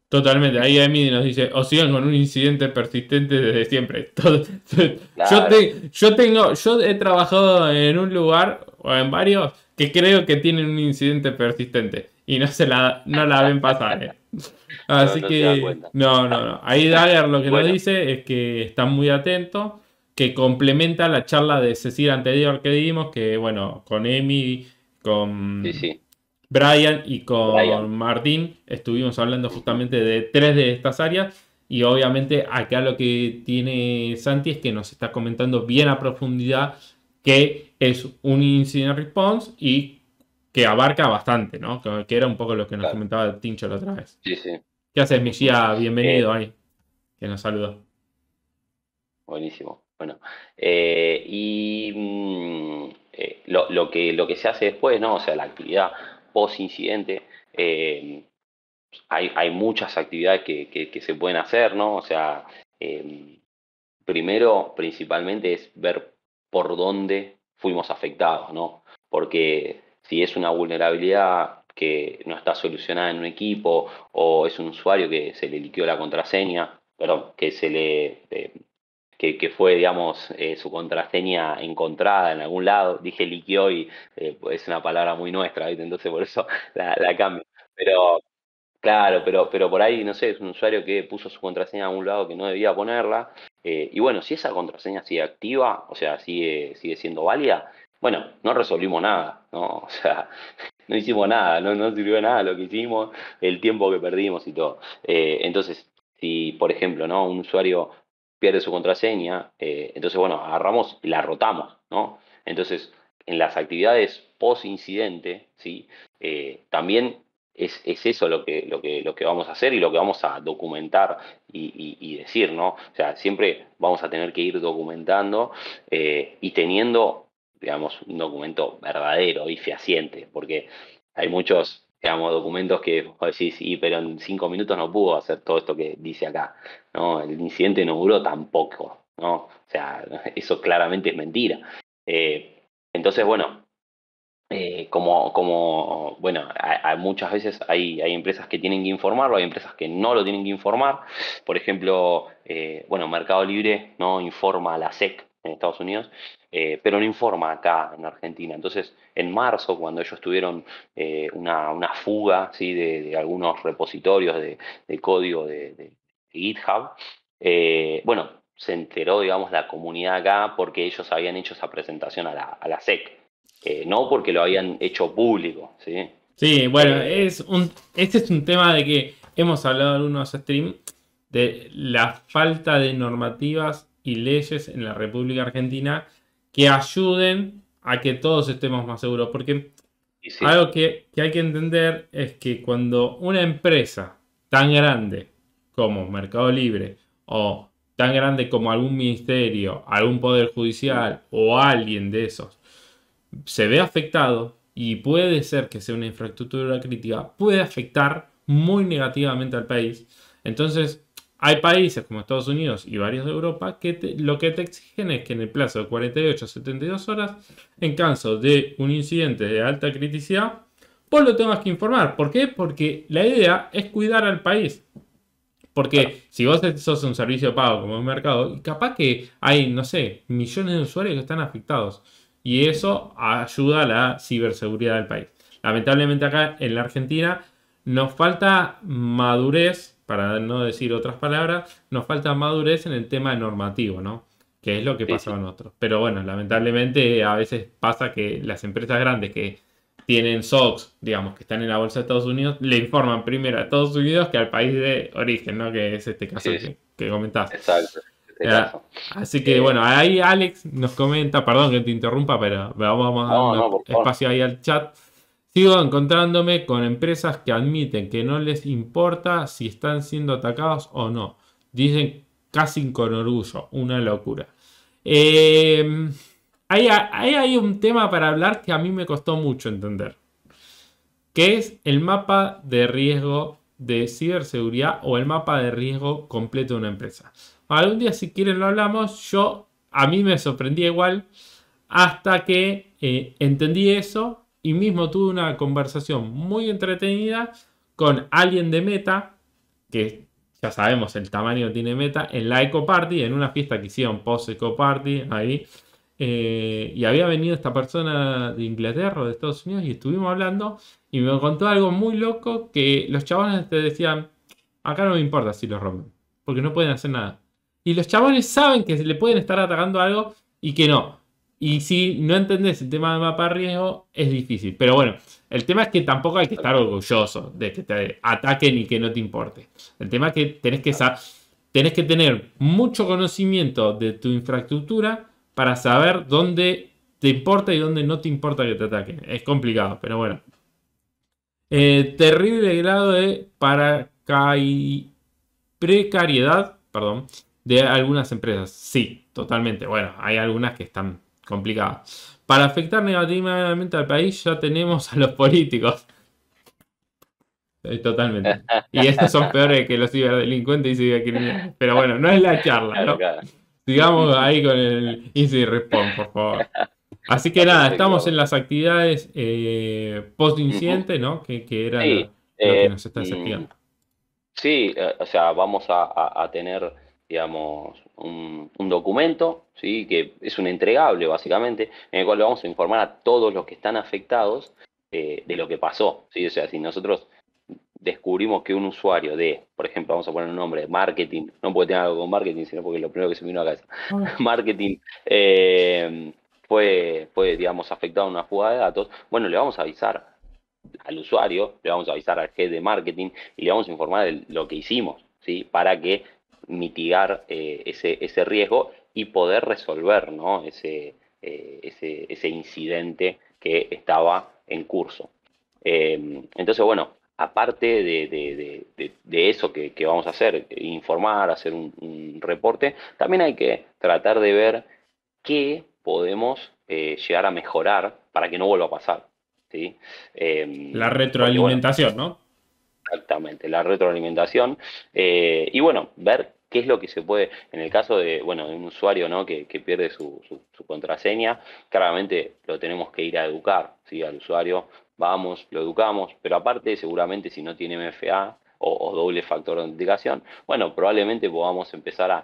Totalmente, ahí Emi nos dice, o sigan con un incidente persistente desde siempre. yo, tengo, yo he trabajado en un lugar o en varios que creo que tienen un incidente persistente y no se la, la ven pasar. Eh. Así que no, no, no. Ahí Dagger lo que nos dice es que están muy atentos, que complementa la charla de Cecilia anterior que dimos, que bueno, con Emi con Brian y con Martín estuvimos hablando justamente de tres de estas áreas. Y obviamente acá lo que tiene Santi es que nos está comentando bien a profundidad que es un incident response y que abarca bastante, ¿no? Que, era un poco lo que nos comentaba Tincho la otra vez. Sí, sí. ¿Qué haces, Mejía? Eh, Bienvenido ahí. Que nos saluda. Buenísimo. Bueno, eh, y mm, eh, lo, que, lo que se hace después, ¿no? O sea, la actividad post-incidente, eh, hay, muchas actividades que, se pueden hacer, ¿no? O sea, em, primero, principalmente, es ver por dónde fuimos afectados, ¿no? Porque si es una vulnerabilidad que no está solucionada en un equipo o es un usuario que se le liquidó la contraseña, perdón, que se le eh, que, fue, digamos, eh, su contraseña encontrada en algún lado. Dije liqueó y eh, es una palabra muy nuestra, entonces por eso la, cambio. Pero, claro, pero, pero por ahí, no sé, es un usuario que puso su contraseña en algún lado que no debía ponerla. Eh, y bueno, si esa contraseña sigue activa, o sea, sigue, sigue siendo válida, bueno, no resolvimos nada, ¿no? O sea, no hicimos nada, no, no sirvió nada lo que hicimos, el tiempo que perdimos y todo. entonces, si, por ejemplo, ¿no? un usuario pierde su contraseña, eh, entonces bueno, agarramos y la rotamos, ¿no? Entonces, en las actividades post-incidente, ¿sí? Eh, también es, eso lo que, lo, que, lo que vamos a hacer y lo que vamos a documentar y, decir, ¿no? O sea, siempre vamos a tener que ir documentando eh, y teniendo, digamos, un documento verdadero y fehaciente, porque hay muchos digamos, documentos que vos decís, y, pero en cinco minutos no pudo hacer todo esto que dice acá, ¿no? El incidente no duró tampoco, ¿no? O sea, eso claramente es mentira. Eh, entonces, bueno, eh, como, como, bueno, hay muchas veces hay, hay, empresas que tienen que informarlo, hay empresas que no lo tienen que informar. Por ejemplo, eh, bueno, Mercado Libre no informa a la SEC en Estados Unidos, eh, pero no informa acá en Argentina. Entonces, en marzo, cuando ellos tuvieron eh, una, fuga ¿sí? de, algunos repositorios de, código de, GitHub, eh, bueno, se enteró, digamos, la comunidad acá porque ellos habían hecho esa presentación a la, SEC, no porque lo habían hecho público. Sí, sí bueno, es un, este es un tema de que hemos hablado en unos streams de la falta de normativas y leyes en la República Argentina que ayuden a que todos estemos más seguros. Porque algo que, que hay que entender es que cuando una empresa tan grande como Mercado Libre o tan grande como algún ministerio, algún poder judicial o alguien de esos, se ve afectado y puede ser que sea una infraestructura crítica, puede afectar muy negativamente al país. Entonces, hay países como Estados Unidos y varios de Europa que lo que te exigen es que en el plazo de 48 a 72 horas, en caso de un incidente de alta criticidad, vos lo tengas que informar. ¿Por qué? Porque la idea es cuidar al país. Porque si vos sos un servicio pago como un mercado, capaz que hay, no sé, millones de usuarios que están afectados. Y eso ayuda a la ciberseguridad del país. Lamentablemente acá en la Argentina nos falta madurez para no decir otras palabras, nos falta madurez en el tema normativo, ¿no? Que es lo que pasa con otros. Pero bueno, lamentablemente a veces pasa que las empresas grandes que tienen SOX, digamos, que están en la bolsa de Estados Unidos, le informan primero a Estados Unidos que al país de origen, ¿no? Que es este caso que, comentaste. Exacto. Este ah, así que eh, bueno, ahí Alex nos comenta, perdón que te interrumpa, pero vamos, a dar espacio ahí al chat. Sigo encontrándome con empresas que admiten que no les importa si están siendo atacados o no. Dicen casi con orgullo, una locura. Em, hay, un tema para hablar que a mí me costó mucho entender, que es el mapa de riesgo de ciberseguridad o el mapa de riesgo completo de una empresa. Algún día si quieren lo hablamos, yo a mí me sorprendía igual hasta que eh, entendí eso y mismo tuve una conversación muy entretenida con alguien de Meta, que ya sabemos el tamaño tiene Meta, en la Eco Party, en una fiesta que hicieron post Eco Party ahí. Eh, y había venido esta persona de Inglaterra o de Estados Unidos y estuvimos hablando y me contó algo muy loco que los chavales te decían, acá no me importa si lo rompen, porque no pueden hacer nada. Y los chavales saben que le pueden estar atacando algo y que no. Y si no entendés el tema de mapa de riesgo, es difícil. Pero bueno, el tema es que tampoco hay que estar orgulloso de que te ataquen y que no te importe. El tema es que tenés que, que tener mucho conocimiento de tu infraestructura para saber dónde te importa y dónde no te importa que te ataquen. Es complicado, pero bueno. Eh, terrible grado de precariedad perdón, de algunas empresas. Sí, totalmente. Bueno, hay algunas que están Complicado. Para afectar negativamente al país ya tenemos a los políticos. Eh, totalmente. Y estos son peores que los ciberdelincuentes y cibercriminales. Pero bueno, no es la charla, ¿no? Sigamos ahí con el Easy Response, por favor. Así que nada, estamos en las actividades eh, post-incidente, ¿no? Que, que era lo, que eh, nos está mm, asistiendo. Sí, o sea, vamos a tener, digamos, un, documento, ¿sí? que es un entregable básicamente, en el cual le vamos a informar a todos los que están afectados eh, de lo que pasó. ¿sí? O sea, si nosotros descubrimos que un usuario de, por ejemplo, vamos a poner un nombre, marketing, no puede tener algo con marketing, sino porque lo primero que se vino a la ah. marketing, eh, fue, digamos, afectado a una fuga de datos, bueno, le vamos a avisar al usuario, le vamos a avisar al jefe de marketing y le vamos a informar de lo que hicimos, ¿sí? Para que mitigar eh, ese, riesgo y poder resolver eh, ese, ese, incidente que estaba en curso. Em, entonces, bueno, aparte de, eso que, vamos a hacer, informar, hacer un, reporte, también hay que tratar de ver qué podemos eh, llegar a mejorar para que no vuelva a pasar. Em, la retroalimentación, ¿no? Exactamente, la retroalimentación. y bueno, ver qué es lo que se puede, en el caso de, bueno, un usuario ¿no? que, pierde su, contraseña, claramente lo tenemos que ir a educar, ¿sí? Al usuario, vamos, lo educamos, pero aparte seguramente si no tiene MFA o, doble factor de autenticación, bueno, probablemente podamos empezar a,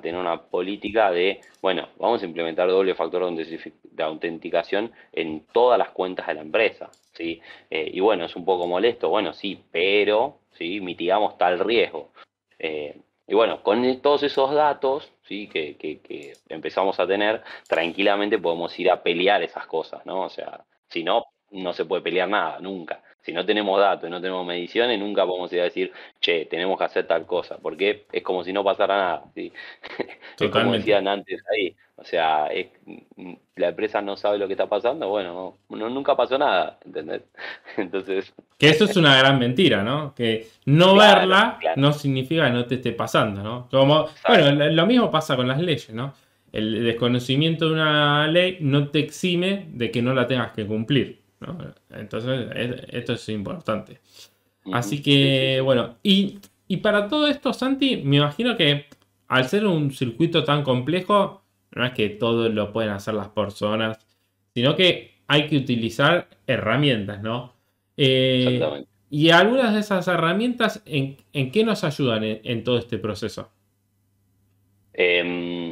tener una política de, bueno, vamos a implementar doble factor de autenticación en todas las cuentas de la empresa, ¿sí? Eh, y bueno, es un poco molesto, bueno, sí, pero, ¿sí? Mitigamos tal riesgo. Eh, y bueno, con todos esos datos ¿sí? que, que empezamos a tener, tranquilamente podemos ir a pelear esas cosas, ¿no? O sea, si no, no se puede pelear nada, nunca. Si no tenemos datos, y no tenemos mediciones, nunca podemos ir a decir, che, tenemos que hacer tal cosa, porque es como si no pasara nada. es como decían antes ahí. O sea, la empresa no sabe lo que está pasando, bueno, no, nunca pasó nada, ¿entendés? Entonces... Que eso es una gran mentira, ¿no? Que no verla no significa que no te esté pasando, ¿no? bueno, lo mismo pasa con las leyes, ¿no? El desconocimiento de una ley no te exime de que no la tengas que cumplir. Entonces, esto es importante. Así que, bueno, y, para todo esto, Santi, me imagino que al ser un circuito tan complejo, no es que todo lo pueden hacer las personas, sino que hay que utilizar herramientas, ¿no? Eh, y algunas de esas herramientas, ¿en, en qué nos ayudan en, todo este proceso? Em,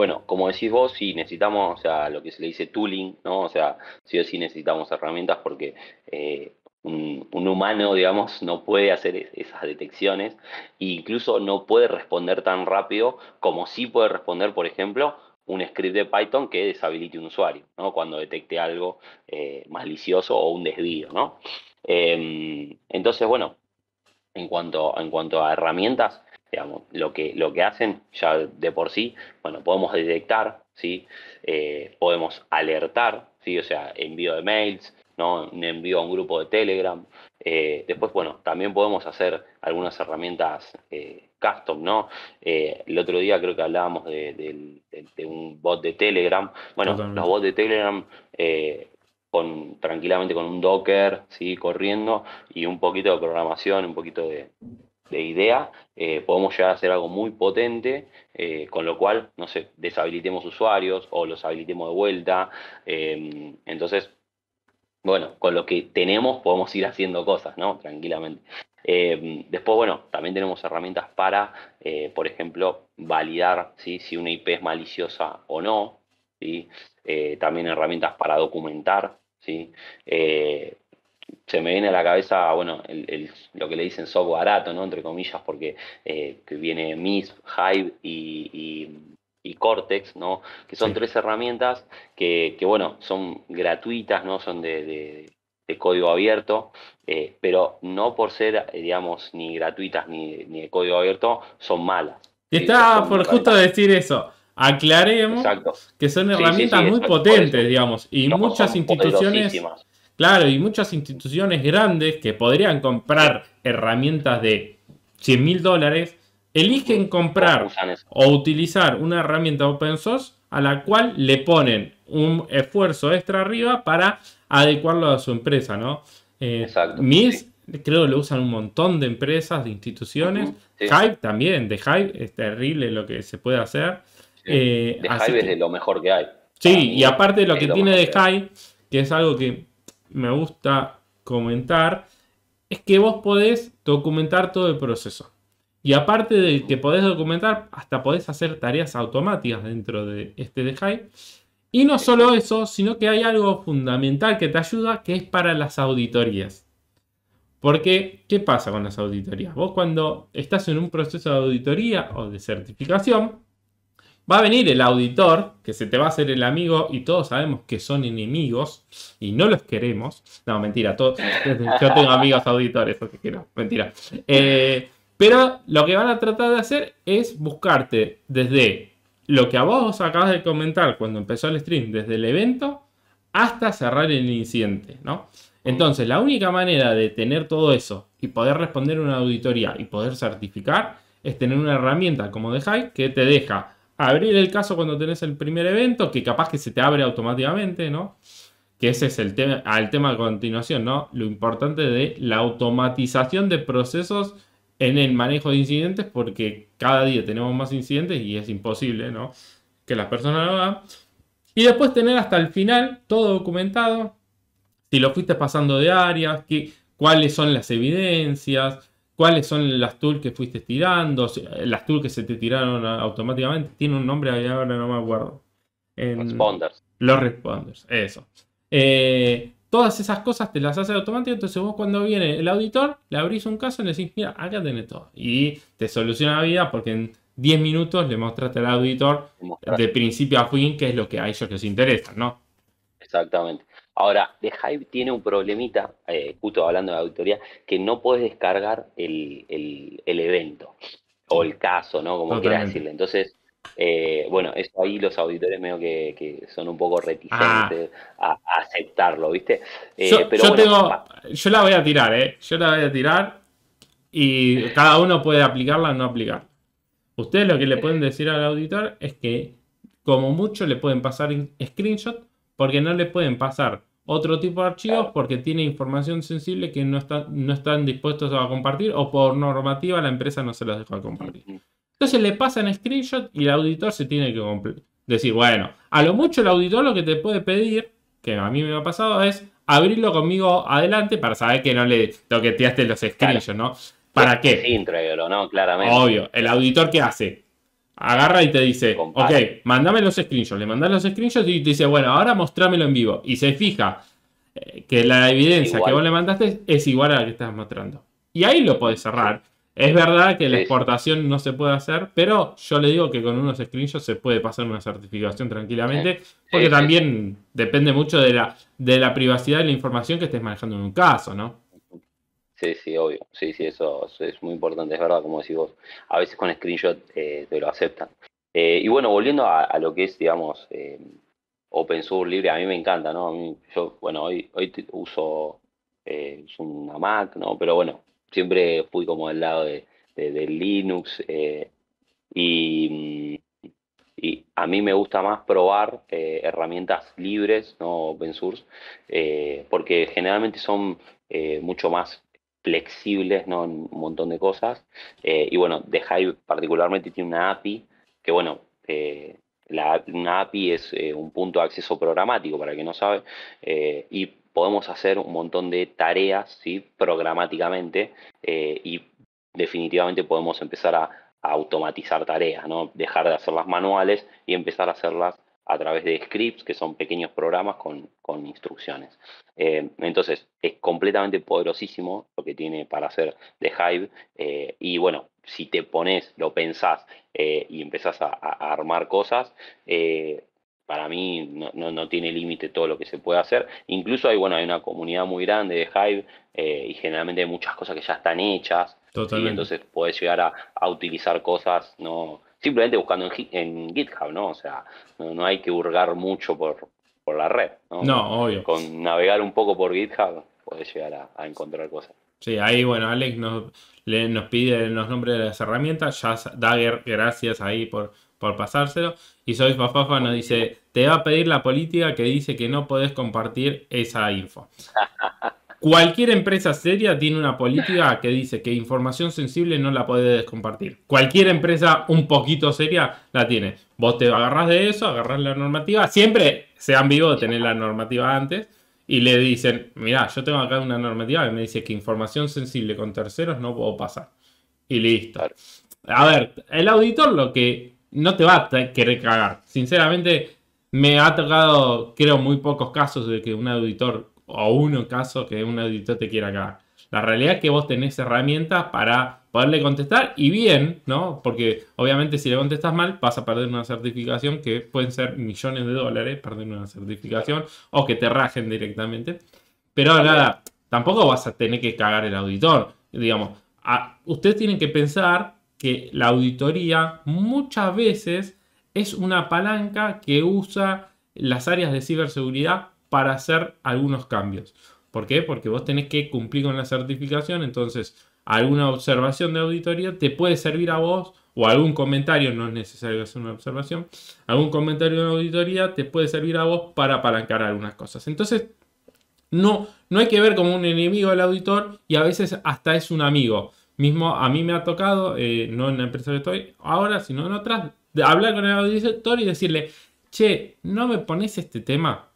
bueno, como decís vos, si necesitamos, o sea, lo que se le dice tooling, ¿no? O sea, sí o sí necesitamos herramientas porque eh, un, humano, digamos, no puede hacer esas detecciones e incluso no puede responder tan rápido como sí puede responder, por ejemplo, un script de Python que deshabilite un usuario, ¿no? Cuando detecte algo eh, malicioso o un desvío, ¿no? Em, entonces, bueno, en cuanto, en cuanto a herramientas, Digamos, lo, que, lo que hacen ya de por sí, bueno, podemos detectar, ¿sí? Eh, podemos alertar, ¿sí? o sea, envío de mails, ¿no? un envío a un grupo de Telegram. Eh, después, bueno, también podemos hacer algunas herramientas eh, custom, ¿no? el otro día creo que hablábamos de, un bot de Telegram. Bueno, los bots de Telegram con, tranquilamente con un Docker, ¿sí? corriendo y un poquito de programación, un poquito de, de idea, eh, podemos llegar a hacer algo muy potente, eh, con lo cual, no sé, deshabilitemos usuarios o los habilitemos de vuelta. Em, entonces, bueno, con lo que tenemos podemos ir haciendo cosas, ¿no? Tranquilamente. Em, después, bueno, también tenemos herramientas para, eh, por ejemplo, validar ¿sí? si una IP es maliciosa o no. ¿sí? también herramientas para documentar ¿sí? se me viene a la cabeza, bueno, el, lo que le dicen software barato, ¿no? Entre comillas, porque eh, viene MISP, Hive y, y Cortex, ¿no? que son tres herramientas que, que, bueno, son gratuitas, ¿no? son de, código abierto, eh, pero no por ser, digamos, ni gratuitas ni, de código abierto, son malas. Eh, está por justo decir eso. Aclaremos que son herramientas muy potentes, digamos, y muchas instituciones Claro, y muchas instituciones grandes que podrían comprar herramientas de 100 mil dólares, eligen comprar o utilizar una herramienta open source a la cual le ponen un esfuerzo extra arriba para adecuarlo a su empresa, ¿no? Eh, Exacto. MIS, creo creo lo usan un montón de empresas, de instituciones. Hype también, de Hype, es terrible lo que se puede hacer. de Hype eh, es de lo mejor que hay. Sí, y aparte de lo que tiene de Hype, que es algo que me gusta comentar es que vos podés documentar todo el proceso. Y aparte de que podés documentar, hasta podés hacer tareas automáticas dentro de este de Y no solo eso, sino que hay algo fundamental que te ayuda, que es para las auditorías. Porque, ¿qué pasa con las auditorías? Vos cuando estás en un proceso de auditoría o de certificación, Va a venir el auditor, que se te va a hacer el amigo, y todos sabemos que son enemigos y no los queremos. No, mentira, yo tengo amigos auditores, que quiero, mentira. Eh, pero lo que van a tratar de hacer es buscarte desde lo que a vos acabas de comentar cuando empezó el stream, desde el evento hasta cerrar el incidente, ¿no? Entonces, la única manera de tener todo eso y poder responder una auditoría y poder certificar es tener una herramienta como The que te deja abrir el caso cuando tenés el primer evento, que capaz que se te abre automáticamente, ¿no? Que ese es el tema, el tema a continuación, ¿no? Lo importante de la automatización de procesos en el manejo de incidentes, porque cada día tenemos más incidentes y es imposible, ¿no? Que las personas lo hagan. Y después tener hasta el final todo documentado, si lo fuiste pasando de áreas, cuáles son las evidencias, cuáles son las tools que fuiste tirando, eh, las tools que se te tiraron automáticamente. Tiene un nombre ahí, ahora no me acuerdo. responders. Los responders, eso. Eh, todas esas cosas te las hace automático, entonces vos cuando viene el auditor, le abrís un caso y le decís, mira, acá tenés todo. Y te soluciona la vida porque en 10 minutos le mostraste al auditor de principio a fin qué es lo que a ellos les interesa, ¿no? Exactamente. Ahora, The Hive tiene un problemita, eh, justo hablando de auditoría, que no puedes descargar el, evento o el caso, ¿no? Como quieras decirle. Entonces, eh, bueno, eso ahí los auditores medio que, son un poco reticentes ah. a, aceptarlo, ¿viste? Eh, yo, la voy a tirar, ¿eh? Yo la voy a tirar y cada uno puede aplicarla o no aplicar. Ustedes lo que le pueden decir al auditor es que como mucho le pueden pasar screenshot porque no le pueden pasar otro tipo de archivos porque tiene información sensible que no, está, no están dispuestos a compartir o por normativa la empresa no se los deja compartir. Entonces le pasan screenshot y el auditor se tiene que decir, bueno, a lo mucho el auditor lo que te puede pedir, que a mí me ha pasado, es abrirlo conmigo adelante para saber que no le toqueteaste los screenshots, ¿no? ¿Para qué? intrégalo, ¿no? Claramente. Obvio, el auditor qué hace? agarra y te dice, ok, mandame los screenshots, le mandas los screenshots y te dice, bueno, ahora mostrámelo en vivo. Y se fija eh, que la evidencia que vos le mandaste es igual a la que estás mostrando. Y ahí lo podés cerrar. Es verdad que la exportación no se puede hacer, pero yo le digo que con unos screenshots se puede pasar una certificación tranquilamente, porque también depende mucho de la, de la privacidad de la información que estés manejando en un caso, ¿no? Sí, sí, obvio. Sí, sí, eso, es muy importante, es verdad, como decís vos. A veces con screenshot eh, te lo aceptan. Eh, y bueno, volviendo a, lo que es, digamos, eh, open source libre, a mí me encanta, ¿no? yo, bueno, hoy, hoy uso, una Mac, ¿no? Pero bueno, siempre fui como del lado de, Linux y, y, a mí me gusta más probar herramientas libres, ¿no? Open source, porque generalmente son mucho más flexibles ¿no? en un montón de cosas. Eh, y bueno, The Hive particularmente tiene una API que, bueno, eh, la, una API es eh, un punto de acceso programático, para quien que no sabe, y podemos hacer un montón de tareas ¿sí? programáticamente y definitivamente podemos empezar a, a automatizar tareas, ¿no? dejar de hacerlas manuales y empezar a hacerlas a través de scripts, que son pequeños programas con, instrucciones. Eh, entonces, es completamente poderosísimo lo que tiene para hacer de Hive. Eh, y bueno, si te pones, lo pensás eh, y empezás a, armar cosas, para mí no, tiene límite todo lo que se puede hacer. Incluso hay, bueno, hay una comunidad muy grande de Hive y generalmente hay muchas cosas que ya están hechas. Totalmente. Entonces puedes llegar a, a utilizar cosas, ¿no? simplemente buscando en, GitHub, ¿no? O sea, no, hay que hurgar mucho por, por la red, ¿no? No, obvio. Con navegar un poco por GitHub puedes llegar a, encontrar cosas. Sí, ahí, bueno, Alex nos, nos pide los nombres de las herramientas. Ya, Dagger, gracias ahí por, por pasárselo. Y Sois Bafafa nos dice, te va a pedir la política que dice que no podés compartir esa info. Cualquier empresa seria tiene una política que dice que información sensible no la puedes compartir. Cualquier empresa un poquito seria la tiene. Vos te agarras de eso, agarrás la normativa. Siempre sean vivos de tener la normativa antes y le dicen, mirá, yo tengo acá una normativa que me dice que información sensible con terceros no puedo pasar. Y listo. A ver, el auditor lo que no te va a querer cagar. Sinceramente, me ha tocado, creo, muy pocos casos de que un auditor o uno caso que un auditor te quiera cagar. La realidad es que vos tenés herramientas para poderle contestar y bien, ¿no? Porque obviamente si le contestas mal vas a perder una certificación que pueden ser millones de dólares, perder una certificación o que te rajen directamente. Pero nada, tampoco vas a tener que cagar el auditor, digamos. Ah, ustedes tienen que pensar que la auditoría muchas veces es una palanca que usa las áreas de ciberseguridad para hacer algunos cambios. ¿Por qué? Porque vos tenés que cumplir con la certificación, entonces alguna observación de auditoría te puede servir a vos o algún comentario, no es necesario hacer una observación, algún comentario de auditoría te puede servir a vos para apalancar algunas cosas. Entonces, no, no hay que ver como un enemigo al auditor y a veces hasta es un amigo. Mismo a mí me ha tocado, eh, no en la empresa que estoy ahora, sino en otras, de hablar con el auditor y decirle, che, ¿no me pones este tema?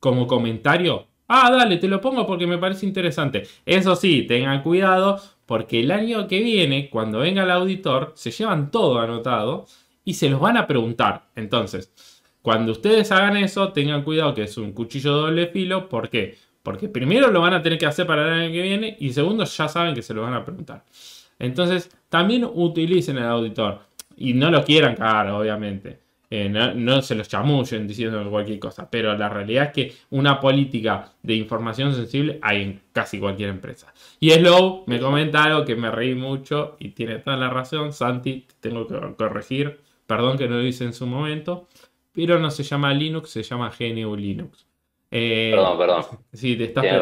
como comentario, ah, dale, te lo pongo porque me parece interesante. Eso sí, tengan cuidado porque el año que viene, cuando venga el auditor, se llevan todo anotado y se los van a preguntar. Entonces, cuando ustedes hagan eso, tengan cuidado que es un cuchillo doble filo. ¿Por qué? Porque primero lo van a tener que hacer para el año que viene y segundo ya saben que se lo van a preguntar. Entonces, también utilicen el auditor y no lo quieran cagar, obviamente. Eh, no, se los chamullen diciendo cualquier cosa, pero la realidad es que una política de información sensible hay en casi cualquier empresa. Y Slow me comenta algo que me reí mucho y tiene toda la razón. Santi, tengo que corregir, perdón que no lo hice en su momento, pero no se llama Linux, se llama GNU Linux. Eh, perdón, perdón. Sí, te estás tiene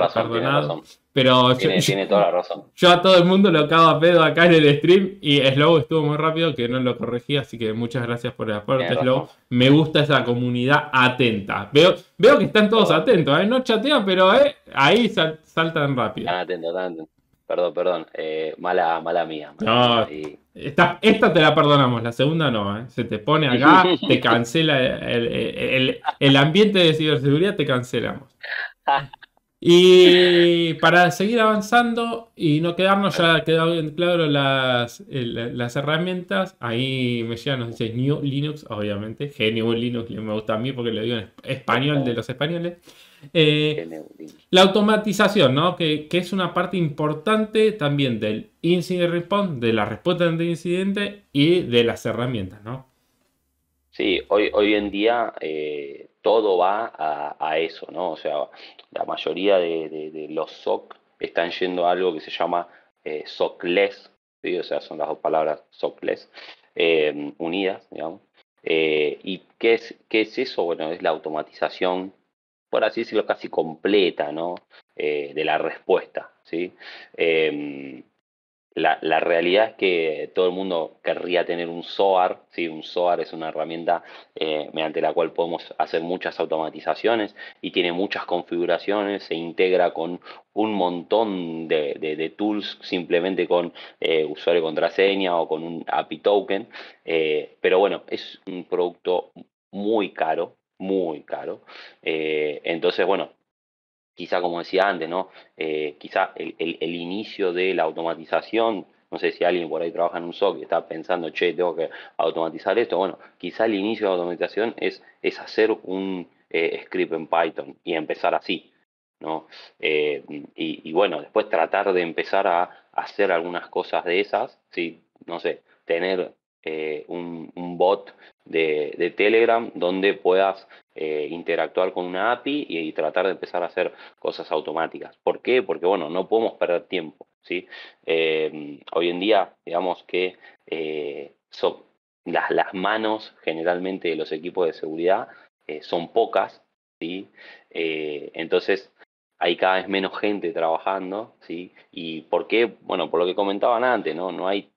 Pero tiene, yo, toda la razón. Yo a todo el mundo lo cago a pedo acá en el stream y Slow estuvo muy rápido que no lo corregí, así que muchas gracias por el aporte, Slow. Me gusta esa comunidad atenta. Veo, veo que están todos atentos, ¿eh? no chatean, pero ¿eh? ahí saltan rápido. Perdón, perdón. Eh, mala, mala mía. no, Esta, esta, te la perdonamos, la segunda no. Eh. Se te pone acá, te cancela el, el ambiente de ciberseguridad, te cancelamos. Y para seguir avanzando y no quedarnos, ya quedado bien claro las, las herramientas. Ahí me nos dice New Linux, obviamente. GNU Linux me gusta a mí porque le digo en español de los españoles. Eh, la automatización, ¿no? que, es una parte importante también del incident response, de la respuesta ante incidente y de las herramientas. ¿no? Sí, hoy, hoy en día eh, todo va a, a, eso, ¿no? O sea, la mayoría de, los SOC están yendo a algo que se llama eh, SOCless, o sea, son las dos palabras SOCless eh, unidas, digamos. Eh, ¿Y qué es, qué es eso? Bueno, es la automatización, por así decirlo, casi completa, ¿no? Eh, de la respuesta, ¿sí? La, realidad es que todo el mundo querría tener un SOAR, ¿sí? un SOAR es una herramienta eh, mediante la cual podemos hacer muchas automatizaciones y tiene muchas configuraciones, se integra con un montón de, tools simplemente con eh, usuario y contraseña o con un API token, eh, pero bueno, es un producto muy caro, muy caro. entonces, bueno, quizá como decía antes, ¿no? Eh, quizá el, inicio de la automatización, no sé si alguien por ahí trabaja en un SOC y está pensando, che, tengo que automatizar esto, bueno, quizá el inicio de la automatización es, es hacer un eh, script en Python y empezar así, ¿no? Eh, y, y, bueno, después tratar de empezar a hacer algunas cosas de esas, ¿sí? No sé, tener eh, un, bot de, Telegram donde puedas eh, interactuar con una API y, tratar de empezar a hacer cosas automáticas. ¿Por qué? Porque, bueno, no podemos perder tiempo. ¿sí? Eh, hoy en día, digamos que las, las, manos generalmente de los equipos de seguridad son pocas. ¿sí? entonces, hay cada vez menos gente trabajando, ¿sí? ¿Y por qué? Bueno, por lo que comentaban antes, ¿no? No hay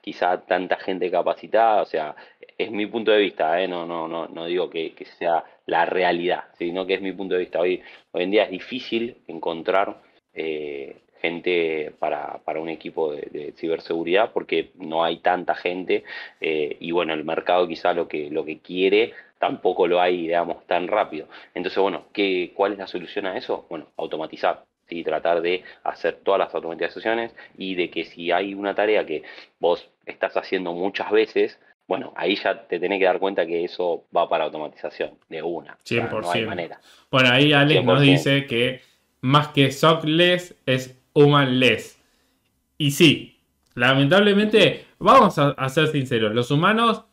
quizá tanta gente capacitada, o sea, es mi punto de vista, ¿eh? no, no, no, no digo que, sea la realidad, sino que es mi punto de vista. Hoy, hoy en día es difícil encontrar eh, gente para, un equipo de, ciberseguridad porque no hay tanta gente eh, y bueno, el mercado quizá lo que, lo que quiere tampoco lo hay, digamos, tan rápido. Entonces, bueno, ¿qué, ¿cuál es la solución a eso? Bueno, automatizar y tratar de hacer todas las automatizaciones y de que si hay una tarea que vos estás haciendo muchas veces, bueno, ahí ya te tenés que dar cuenta que eso va para automatización, de una. 100%. por manera. Bueno, ahí Alex nos dice que más que sockless es humanless. Y sí, lamentablemente, vamos a, ser sinceros, los humanos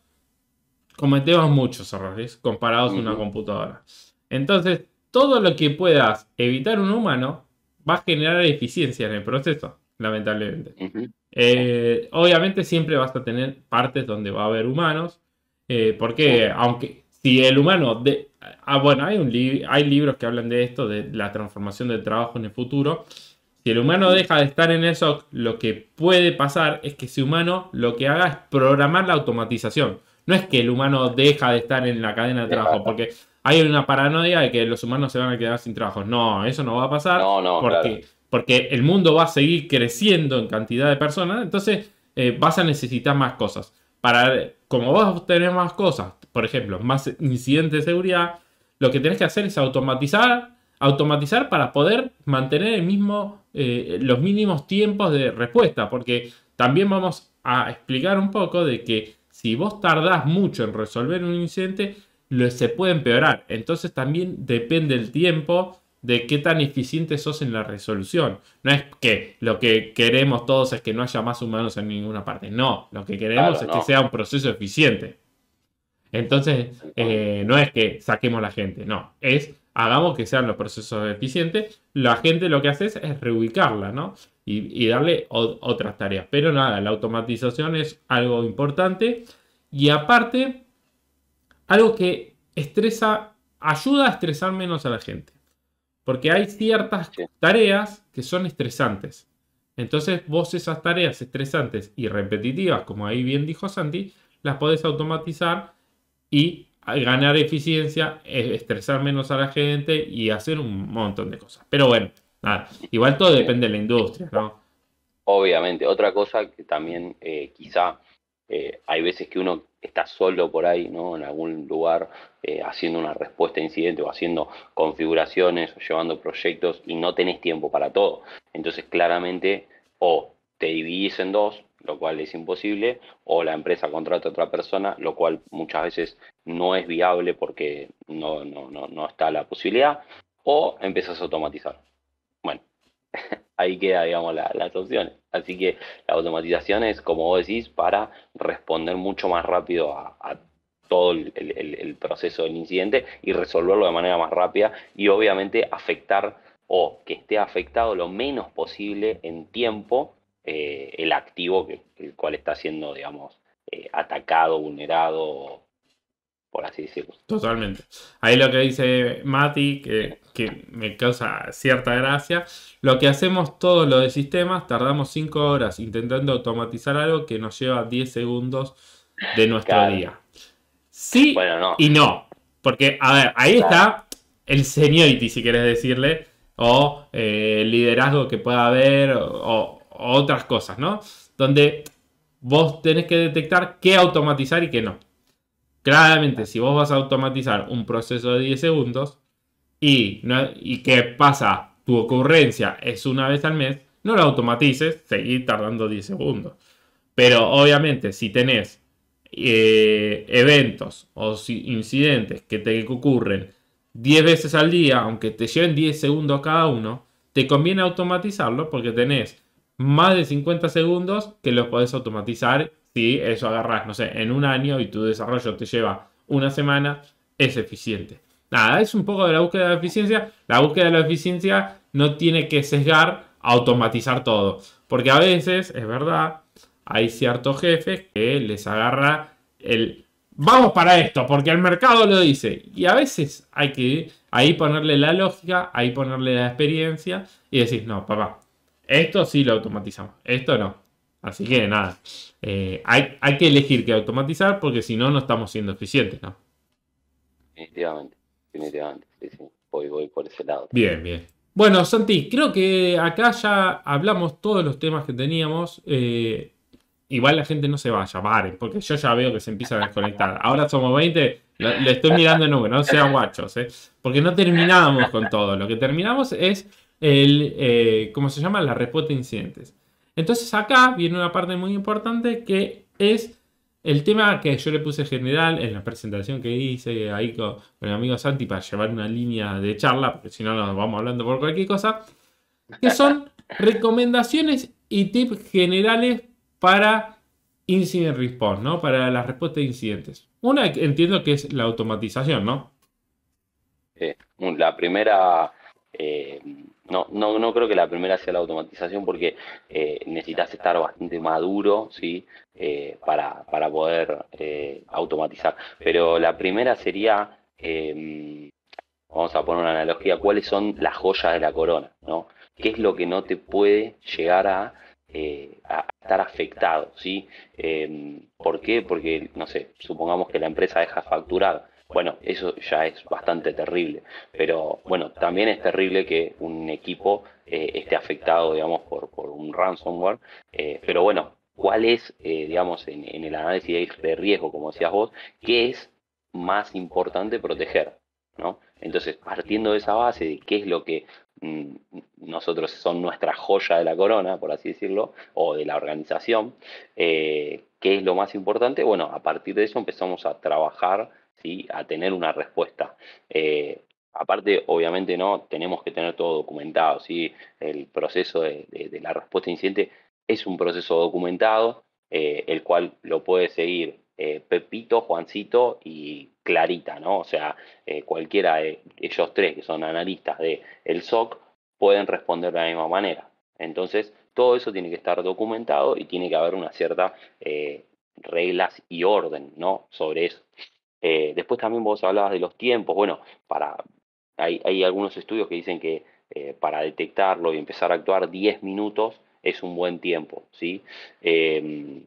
cometemos muchos errores comparados a una computadora. Entonces, todo lo que puedas evitar un humano, va a generar eficiencia en el proceso, lamentablemente. Eh, obviamente siempre vas a tener partes donde va a haber humanos, eh, porque aunque si el humano... De, ah, bueno, hay, un hay libros que hablan de esto, de la transformación del trabajo en el futuro. Si el humano deja de estar en el lo que puede pasar es que ese humano lo que haga es programar la automatización. No es que el humano deja de estar en la cadena de trabajo, porque hay una paranoia de que los humanos se van a quedar sin trabajo. No, eso no va a pasar. No, no, porque, porque el mundo va a seguir creciendo en cantidad de personas, entonces eh, vas a necesitar más cosas. como vas a obtener más cosas, por ejemplo, más incidentes de seguridad, lo que tenés que hacer es automatizar, automatizar para poder mantener el mismo, eh, los mínimos tiempos de respuesta, porque también vamos a explicar un poco de que si vos tardás mucho en resolver un incidente, lo, se puede empeorar. Entonces también depende el tiempo de qué tan eficiente sos en la resolución. No es que lo que queremos todos es que no haya más humanos en ninguna parte. No, lo que queremos es que sea un proceso eficiente. Entonces, eh, no es que saquemos la gente, no, es hagamos que sean los procesos eficientes, la gente lo que hace es, es reubicarla, ¿no? Y, y darle otras tareas. Pero nada, la automatización es algo importante. Y aparte, algo que estresa, ayuda a estresar menos a la gente. Porque hay ciertas tareas que son estresantes. Entonces vos esas tareas estresantes y repetitivas, como ahí bien dijo Sandy las podés automatizar y ganar eficiencia, estresar menos a la gente y hacer un montón de cosas. Pero bueno, nada, igual todo depende de la industria, ¿no? Obviamente, otra cosa que también eh, quizá eh, hay veces que uno Estás solo por ahí, ¿no? En algún lugar eh, haciendo una respuesta incidente o haciendo configuraciones o llevando proyectos y no tenés tiempo para todo. Entonces, claramente, o te dividís en dos, lo cual es imposible, o la empresa contrata a otra persona, lo cual muchas veces no es viable porque no, no, no, no está la posibilidad, o empezás a automatizar ahí queda, digamos, la, las opciones. Así que la automatización es, como vos decís, para responder mucho más rápido a, todo el, proceso del incidente y resolverlo de manera más rápida y obviamente afectar o que esté afectado lo menos posible en tiempo eh, el activo que, el cual está siendo, digamos, eh, atacado, vulnerado por así decirlo. Totalmente. Ahí lo que dice Mati, que, me causa cierta gracia, lo que hacemos todos los de sistemas, tardamos 5 horas intentando automatizar algo que nos lleva 10 segundos de nuestro día. Sí y no. Porque, a ver, ahí está el seniority, si querés decirle, o eh, el liderazgo que pueda haber, o otras cosas, ¿no? Donde vos tenés que detectar qué automatizar y qué no. Claramente, si vos vas a automatizar un proceso de 10 segundos y, y que pasa, tu ocurrencia es una vez al mes, no lo automatices, seguir tardando 10 segundos. Pero obviamente, si tenés eh, eventos o incidentes que te ocurren 10 veces al día, aunque te lleven 10 segundos cada uno, te conviene automatizarlo porque tenés más de 50 segundos que los podés automatizar si eso agarras, no sé, en un año y tu desarrollo te lleva una semana, es eficiente. Nada, es un poco de la búsqueda de la eficiencia. La búsqueda de la eficiencia no tiene que sesgar a automatizar todo. Porque a veces, es verdad, hay ciertos jefes que les agarra el vamos para esto, porque el mercado lo dice. Y a veces hay que ahí ponerle la lógica, ahí ponerle la experiencia y decir, no, papá, esto sí lo automatizamos, esto no. Así que nada, eh, hay, que elegir qué automatizar porque si no, no estamos siendo eficientes, ¿no? Definitivamente, definitivamente. Voy, por ese lado. Bien, bien. Bueno, Santi, creo que acá ya hablamos todos los temas que teníamos. Eh, igual la gente no se vaya, paren, porque yo ya veo que se empieza a desconectar. Ahora somos 20, le estoy mirando en número, no sean guachos, eh, porque no terminamos con todo. Lo que terminamos es el, eh, ¿cómo se llama? La respuesta de incidentes. Entonces acá viene una parte muy importante que es el tema que yo le puse general en la presentación que hice ahí con, mi el amigo Santi para llevar una línea de charla, porque si no nos vamos hablando por cualquier cosa, que son recomendaciones y tips generales para incident response, ¿no? Para la respuesta de incidentes. Una entiendo que es la automatización, ¿no? la primera eh, no, no, no creo que la primera sea la automatización porque eh, necesitas estar bastante maduro, ¿sí? Eh, para, para, poder eh, automatizar. Pero la primera sería, em, vamos a poner una analogía, ¿cuáles son las joyas de la corona? ¿no? ¿Qué es lo que no te puede llegar a, a estar afectado? ¿sí? Em, ¿Por qué? Porque, no sé, supongamos que la empresa deja facturar bueno, eso ya es bastante terrible, pero bueno, también es terrible que un equipo eh, esté afectado, digamos, por, un ransomware, eh, pero bueno, ¿cuál es, eh, digamos, en, el análisis de riesgo, como decías vos, qué es más importante proteger? ¿no? Entonces, partiendo de esa base de qué es lo que mm, nosotros son nuestra joya de la corona, por así decirlo, o de la organización, qué es lo más importante, bueno, a partir de eso empezamos a trabajar a tener una respuesta. Eh, aparte, obviamente, no tenemos que tener todo documentado. ¿sí? El proceso de, la respuesta incidente es un proceso documentado, eh, el cual lo puede seguir eh, Pepito, Juancito y Clarita, ¿no? O sea, cualquiera de ellos tres que son analistas del el SOC pueden responder de la misma manera. Entonces, todo eso tiene que estar documentado y tiene que haber una cierta reglas y orden, ¿no? Sobre eso. Eh, después también vos hablabas de los tiempos. Bueno, para, hay, algunos estudios que dicen que eh, para detectarlo y empezar a actuar 10 minutos es un buen tiempo, ¿sí? Em,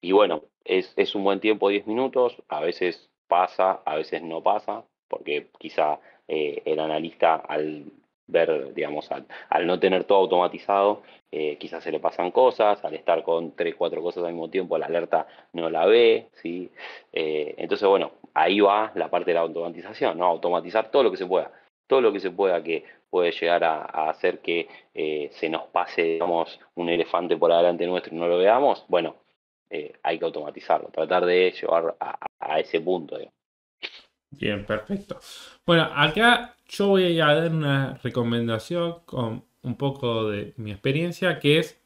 y bueno, es, es, un buen tiempo 10 minutos, a veces pasa, a veces no pasa, porque quizá eh, el analista al ver, digamos, al, no tener todo automatizado, eh, quizás se le pasan cosas, al estar con tres, cuatro cosas al mismo tiempo, la alerta no la ve, ¿sí? Eh, entonces, bueno, ahí va la parte de la automatización, ¿no? Automatizar todo lo que se pueda, todo lo que se pueda que puede llegar a, hacer que eh, se nos pase, digamos, un elefante por adelante nuestro y no lo veamos, bueno, hay que automatizarlo, tratar de llevar a, a ese punto, digamos. Bien, perfecto. Bueno, acá yo voy a dar una recomendación con un poco de mi experiencia, que es,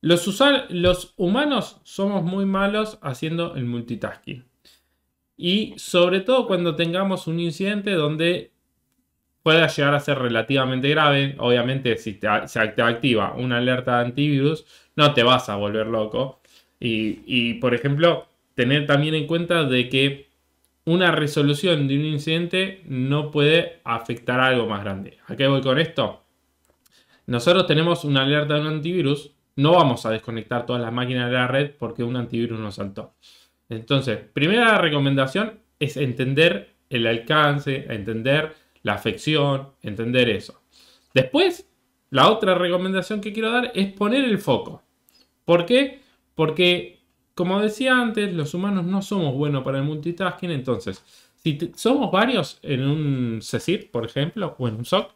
los, los humanos somos muy malos haciendo el multitasking. Y sobre todo cuando tengamos un incidente donde pueda llegar a ser relativamente grave. Obviamente, si te, se activa una alerta de antivirus, no te vas a volver loco. Y, y, por ejemplo, tener también en cuenta de que una resolución de un incidente no puede afectar a algo más grande. ¿A qué voy con esto? Nosotros tenemos una alerta de un antivirus, no vamos a desconectar todas las máquinas de la red porque un antivirus nos saltó. Entonces, primera recomendación es entender el alcance, entender la afección, entender eso. Después, la otra recomendación que quiero dar es poner el foco. ¿Por qué? Porque como decía antes, los humanos no somos buenos para el multitasking, entonces, si somos varios en un CECIR, por ejemplo, o en un SOC,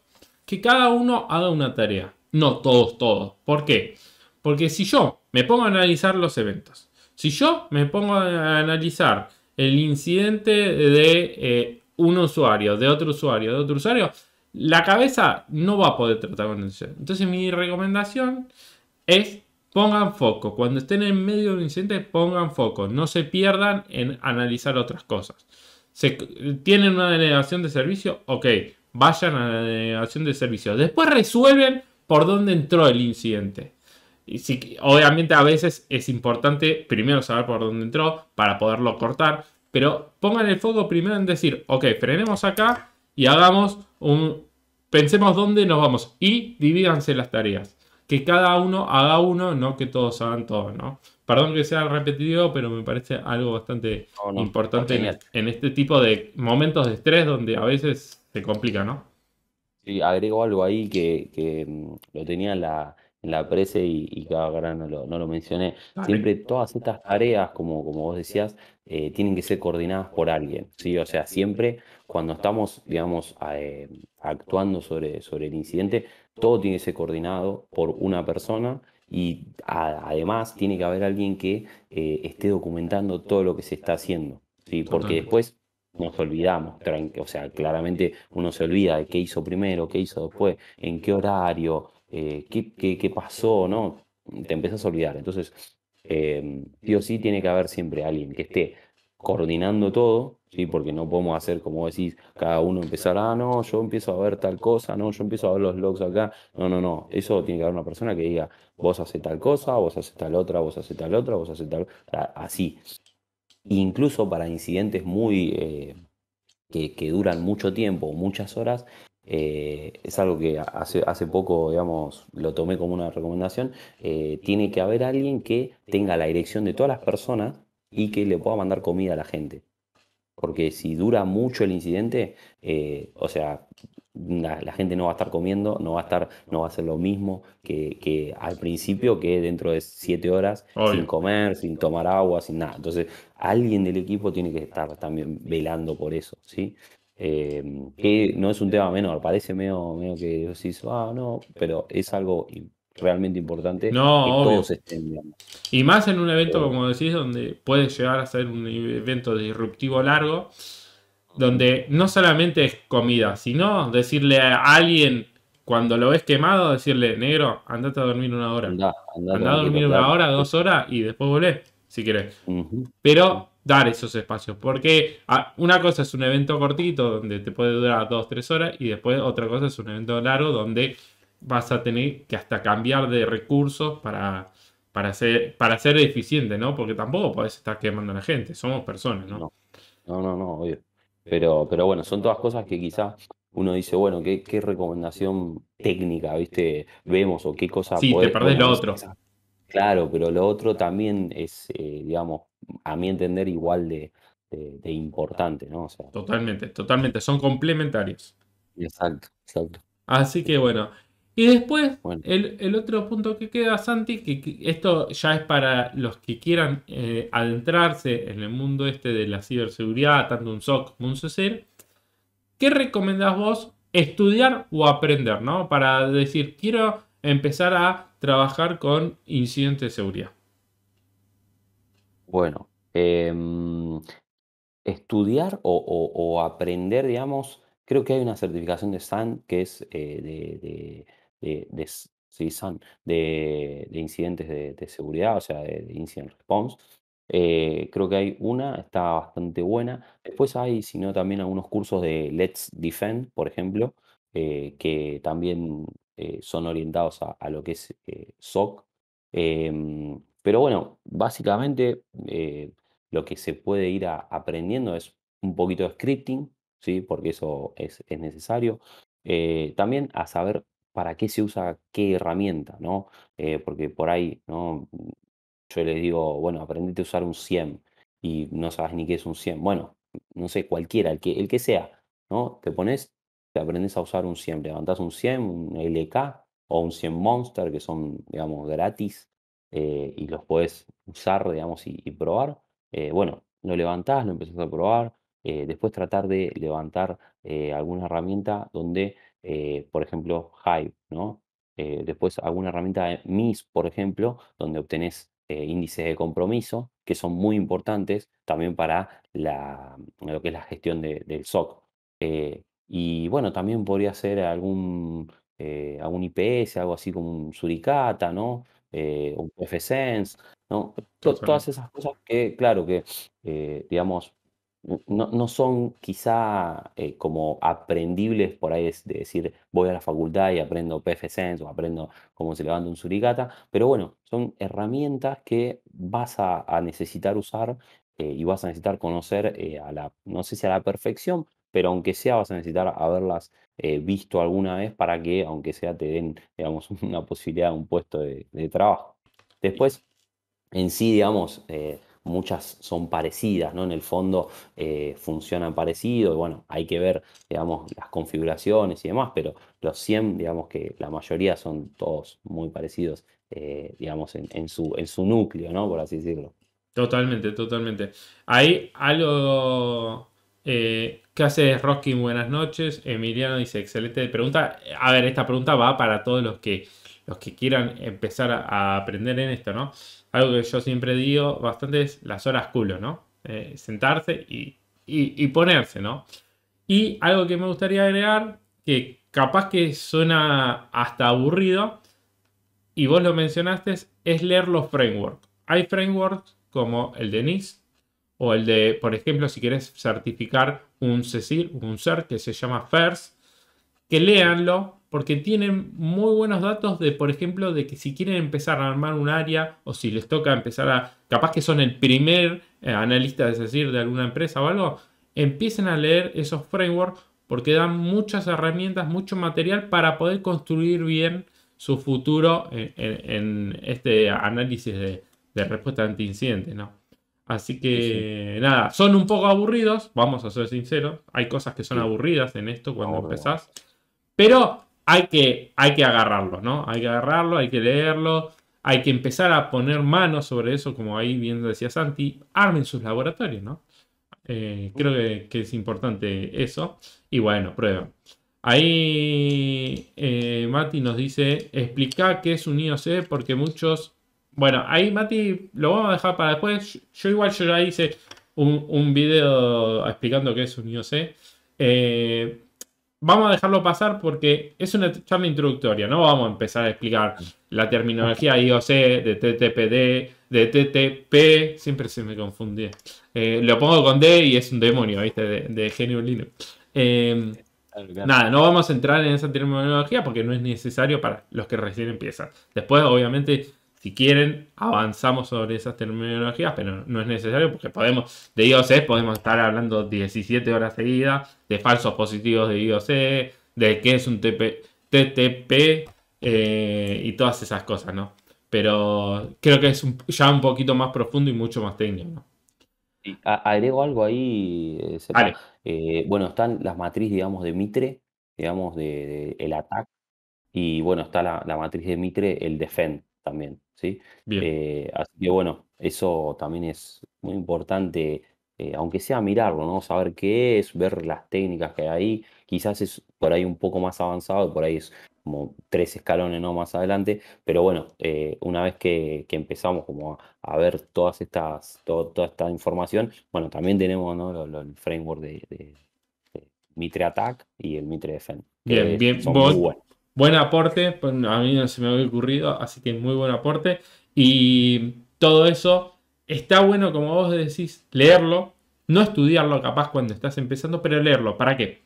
que cada uno haga una tarea. No todos, todos. ¿Por qué? Porque si yo me pongo a analizar los eventos, si yo me pongo a analizar el incidente de eh, un usuario, de otro usuario, de otro usuario, la cabeza no va a poder tratar con incidente. Entonces mi recomendación es Pongan foco. Cuando estén en medio de un incidente, pongan foco. No se pierdan en analizar otras cosas. Se, ¿Tienen una denegación de servicio? Ok, vayan a la denegación de servicio. Después resuelven por dónde entró el incidente. Y obviamente a veces es importante primero saber por dónde entró para poderlo cortar. Pero pongan el foco primero en decir, ok, frenemos acá y hagamos un... Pensemos dónde nos vamos y divíganse las tareas que cada uno haga uno, no que todos hagan todo, ¿no? Perdón que sea repetido, pero me parece algo bastante importante en, este tipo de momentos de estrés donde a veces se complica, ¿no? Sí, agrego algo ahí que, mm, lo tenía en la, en prese y, y que ahora no lo, mencioné. Siempre todas estas tareas, como, como vos decías, eh, tienen que ser coordinadas por alguien, ¿sí? O sea, siempre cuando estamos, digamos, eh, actuando sobre, sobre el incidente, todo tiene que ser coordinado por una persona y además tiene que haber alguien que eh, esté documentando todo lo que se está haciendo, ¿sí? porque después nos olvidamos, o sea, claramente uno se olvida de qué hizo primero, qué hizo después, en qué horario, eh, qué, pasó, ¿no? Te empiezas a olvidar. Entonces, eh, sí o sí tiene que haber siempre alguien que esté coordinando todo, ¿sí? porque no podemos hacer como decís, cada uno empezar, ah, no, yo empiezo a ver tal cosa, no, yo empiezo a ver los logs acá. No, no, no, eso tiene que haber una persona que diga, vos haces tal cosa, vos haces tal otra, vos haces tal otra, vos haces tal así. Incluso para incidentes muy... Eh, que, duran mucho tiempo, muchas horas, eh, es algo que hace, hace poco, digamos, lo tomé como una recomendación, eh, tiene que haber alguien que tenga la dirección de todas las personas y que le pueda mandar comida a la gente. Porque si dura mucho el incidente, eh, o sea, la, gente no va a estar comiendo, no va a estar, no va a ser lo mismo que, al principio, que dentro de siete horas, sin comer, sin tomar agua, sin nada. Entonces, alguien del equipo tiene que estar también velando por eso, ¿sí? Eh, que no es un tema menor, parece medio, que Dios hizo, ah, no, pero es algo importante realmente importante no, todos estén. Y más en un evento, como decís, donde puede llegar a ser un evento disruptivo largo, donde no solamente es comida, sino decirle a alguien cuando lo ves quemado, decirle, negro, andate a dormir una hora. Andá, a dormir una hora, dos horas y después volé, si querés. Pero dar esos espacios, porque ah, una cosa es un evento cortito donde te puede durar dos, tres horas y después otra cosa es un evento largo donde vas a tener que hasta cambiar de recursos para, para, ser, para ser eficiente, ¿no? Porque tampoco podés estar quemando a la gente, somos personas, ¿no? No, no, no, obvio. Pero, pero bueno, son todas cosas que quizás uno dice, bueno, ¿qué, recomendación técnica, viste, vemos o qué cosa... Sí, te perdés lo otro. Claro, pero lo otro también es, eh, digamos, a mi entender igual de, importante, ¿no? totalmente, totalmente, son complementarios. Exacto, exacto. Así que bueno, y después, el, otro punto que queda, Santi, que, esto ya es para los que quieran eh, adentrarse en el mundo este de la ciberseguridad, tanto un SOC como un CCR, e ¿qué recomendás vos estudiar o aprender, ¿no? Para decir, quiero empezar a trabajar con incidentes de seguridad. Bueno, em, estudiar o, aprender, digamos, creo que hay una certificación de SAN que es eh, de de, incidentes de, seguridad, o sea, de, incident response. Eh, creo que hay una, está bastante buena. Después hay, si no, también algunos cursos de Let's Defend, por ejemplo, eh, que también eh, son orientados a, lo que es SOC. Em, pero bueno, básicamente lo que se puede ir aprendiendo es un poquito de scripting, ¿sí? porque eso es, es necesario. también a saber para qué se usa qué herramienta, ¿no? Eh, porque por ahí, ¿no? Yo les digo, bueno, aprendete a usar un 100 y no sabes ni qué es un 100. Bueno, no sé, cualquiera, el que, el que sea, ¿no? Te pones, te aprendes a usar un 100, levantás un 100, un LK o un 100 Monster, que son, digamos, gratis eh, y los puedes usar, digamos, y, probar. Eh, bueno, lo levantás, lo empezás a probar, después tratar de levantar alguna herramienta donde eh, por ejemplo, Hive, ¿no? Eh, después alguna herramienta de eh, MIS, por ejemplo, donde obtenés índices de compromiso que son muy importantes también para lo que es la gestión del SOC. y bueno, también podría ser algún, algún IPS, algo así como un Suricata, ¿no? un FSense, ¿no? Todas esas cosas que, claro, que, digamos, no, son quizá eh, como aprendibles por ahí es de decir voy a la facultad y aprendo PFSense o aprendo cómo se levanta un suricata, pero bueno, son herramientas que vas a, necesitar usar eh, y vas a necesitar conocer eh, a la, no sé si a la perfección, pero aunque sea vas a necesitar haberlas visto alguna vez para que, aunque sea, te den, digamos, una posibilidad, de un puesto de, trabajo. Después, en sí, digamos, muchas son parecidas, ¿no? En el fondo eh, funcionan parecido bueno, hay que ver, digamos, las configuraciones y demás, pero los 100, digamos que la mayoría son todos muy parecidos, eh, digamos, en, su, en su núcleo, ¿no? Por así decirlo. Totalmente, totalmente. Hay algo eh, ¿Qué haces, Roskin? Buenas noches. Emiliano dice, excelente pregunta. A ver, esta pregunta va para todos los que los que quieran empezar a aprender en esto, ¿no? Algo que yo siempre digo bastante es las horas culo, ¿no? Eh, sentarse y, ponerse, ¿no? Y algo que me gustaría agregar, que capaz que suena hasta aburrido, y vos lo mencionaste, es leer los frameworks. Hay frameworks como el de NIST o el de, por ejemplo, si quieres certificar un CECIR, un CERT que se llama FERS, que leanlo porque tienen muy buenos datos de, por ejemplo, de que si quieren empezar a armar un área o si les toca empezar a, capaz que son el primer eh, analista, es decir, de alguna empresa o algo, empiecen a leer esos frameworks porque dan muchas herramientas, mucho material para poder construir bien su futuro eh, en, este análisis de, respuesta incidente ¿no? Así que nada, son un poco aburridos, vamos a ser sinceros, hay cosas que son aburridas en esto cuando empezás, pero hay que, hay que agarrarlo, ¿no? Hay que agarrarlo, hay que leerlo, hay que empezar a poner manos sobre eso, como ahí bien decía Santi, armen sus laboratorios, ¿no? Eh, creo que, es importante eso. Y bueno, prueba. Ahí eh, Mati nos dice, explica qué es un IOC porque muchos... Bueno, ahí Mati lo vamos a dejar para después. Yo igual yo ya hice un, un video explicando qué es un IOC. Eh, vamos a dejarlo pasar porque es una charla introductoria, no vamos a empezar a explicar la terminología IOC, de TTPD, de TTP, siempre se me confundía. Eh, lo pongo con D y es un demonio, ¿viste? De, de genio Linux. Em, nada, no vamos a entrar en esa terminología porque no es necesario para los que recién empiezan. Después, obviamente, si quieren, avanzamos sobre esas terminologías, pero no es necesario porque podemos, de IOC podemos estar hablando 17 horas seguidas, de falsos positivos de IOC, de qué es un TTP eh, y todas esas cosas, ¿no? Pero creo que es ya un poquito más profundo y mucho más técnico, ¿no? Sí. Agrego algo ahí, vale. Eh, eh, bueno, están las matrices, digamos, de Mitre, digamos, de, de el ataque, y bueno, está la, la matriz de Mitre, el defend también. ¿sí? Eh, así que bueno, eso también es muy importante, eh, aunque sea mirarlo, ¿no? Saber qué es, ver las técnicas que hay ahí, quizás es por ahí un poco más avanzado, por ahí es como tres escalones ¿no? más adelante, pero bueno, eh, una vez que, empezamos como a, ver todas estas, toda esta información, bueno, también tenemos el framework de, Mitre Attack y el Mitre Defend. Bien, bien, vos, Buen aporte, pues a mí no se me había ocurrido, así que muy buen aporte. Y todo eso está bueno, como vos decís, leerlo, no estudiarlo capaz cuando estás empezando, pero leerlo. ¿Para qué?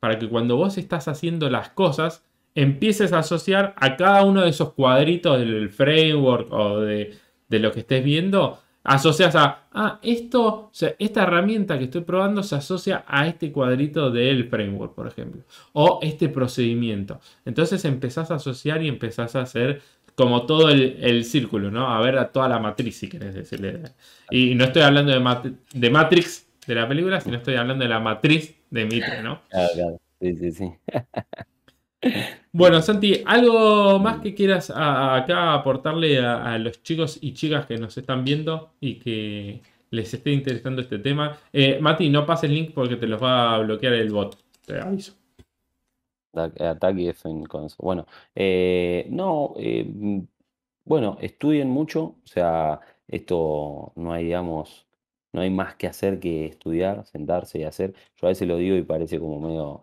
Para que cuando vos estás haciendo las cosas, empieces a asociar a cada uno de esos cuadritos del framework o de, de lo que estés viendo, asocias a, ah, esto, o sea, esta herramienta que estoy probando se asocia a este cuadrito del framework, por ejemplo, o este procedimiento. Entonces empezás a asociar y empezás a hacer como todo el, el círculo, ¿no? A ver a toda la matriz, si querés decirle. Y no estoy hablando de, de Matrix de la película, sino estoy hablando de la matriz de Mitre, ¿no? Claro, claro. Sí, sí, sí. Bueno, Santi, ¿algo más que quieras acá aportarle a, los chicos y chicas que nos están viendo y que les esté interesando este tema? Eh, Mati, no pases link porque te los va a bloquear el bot. Te aviso. Eh, ataque Bueno, eh, no, bueno, estudien mucho, o sea, esto no hay, digamos, no hay más que hacer que estudiar, sentarse y hacer. Yo a veces lo digo y parece como medio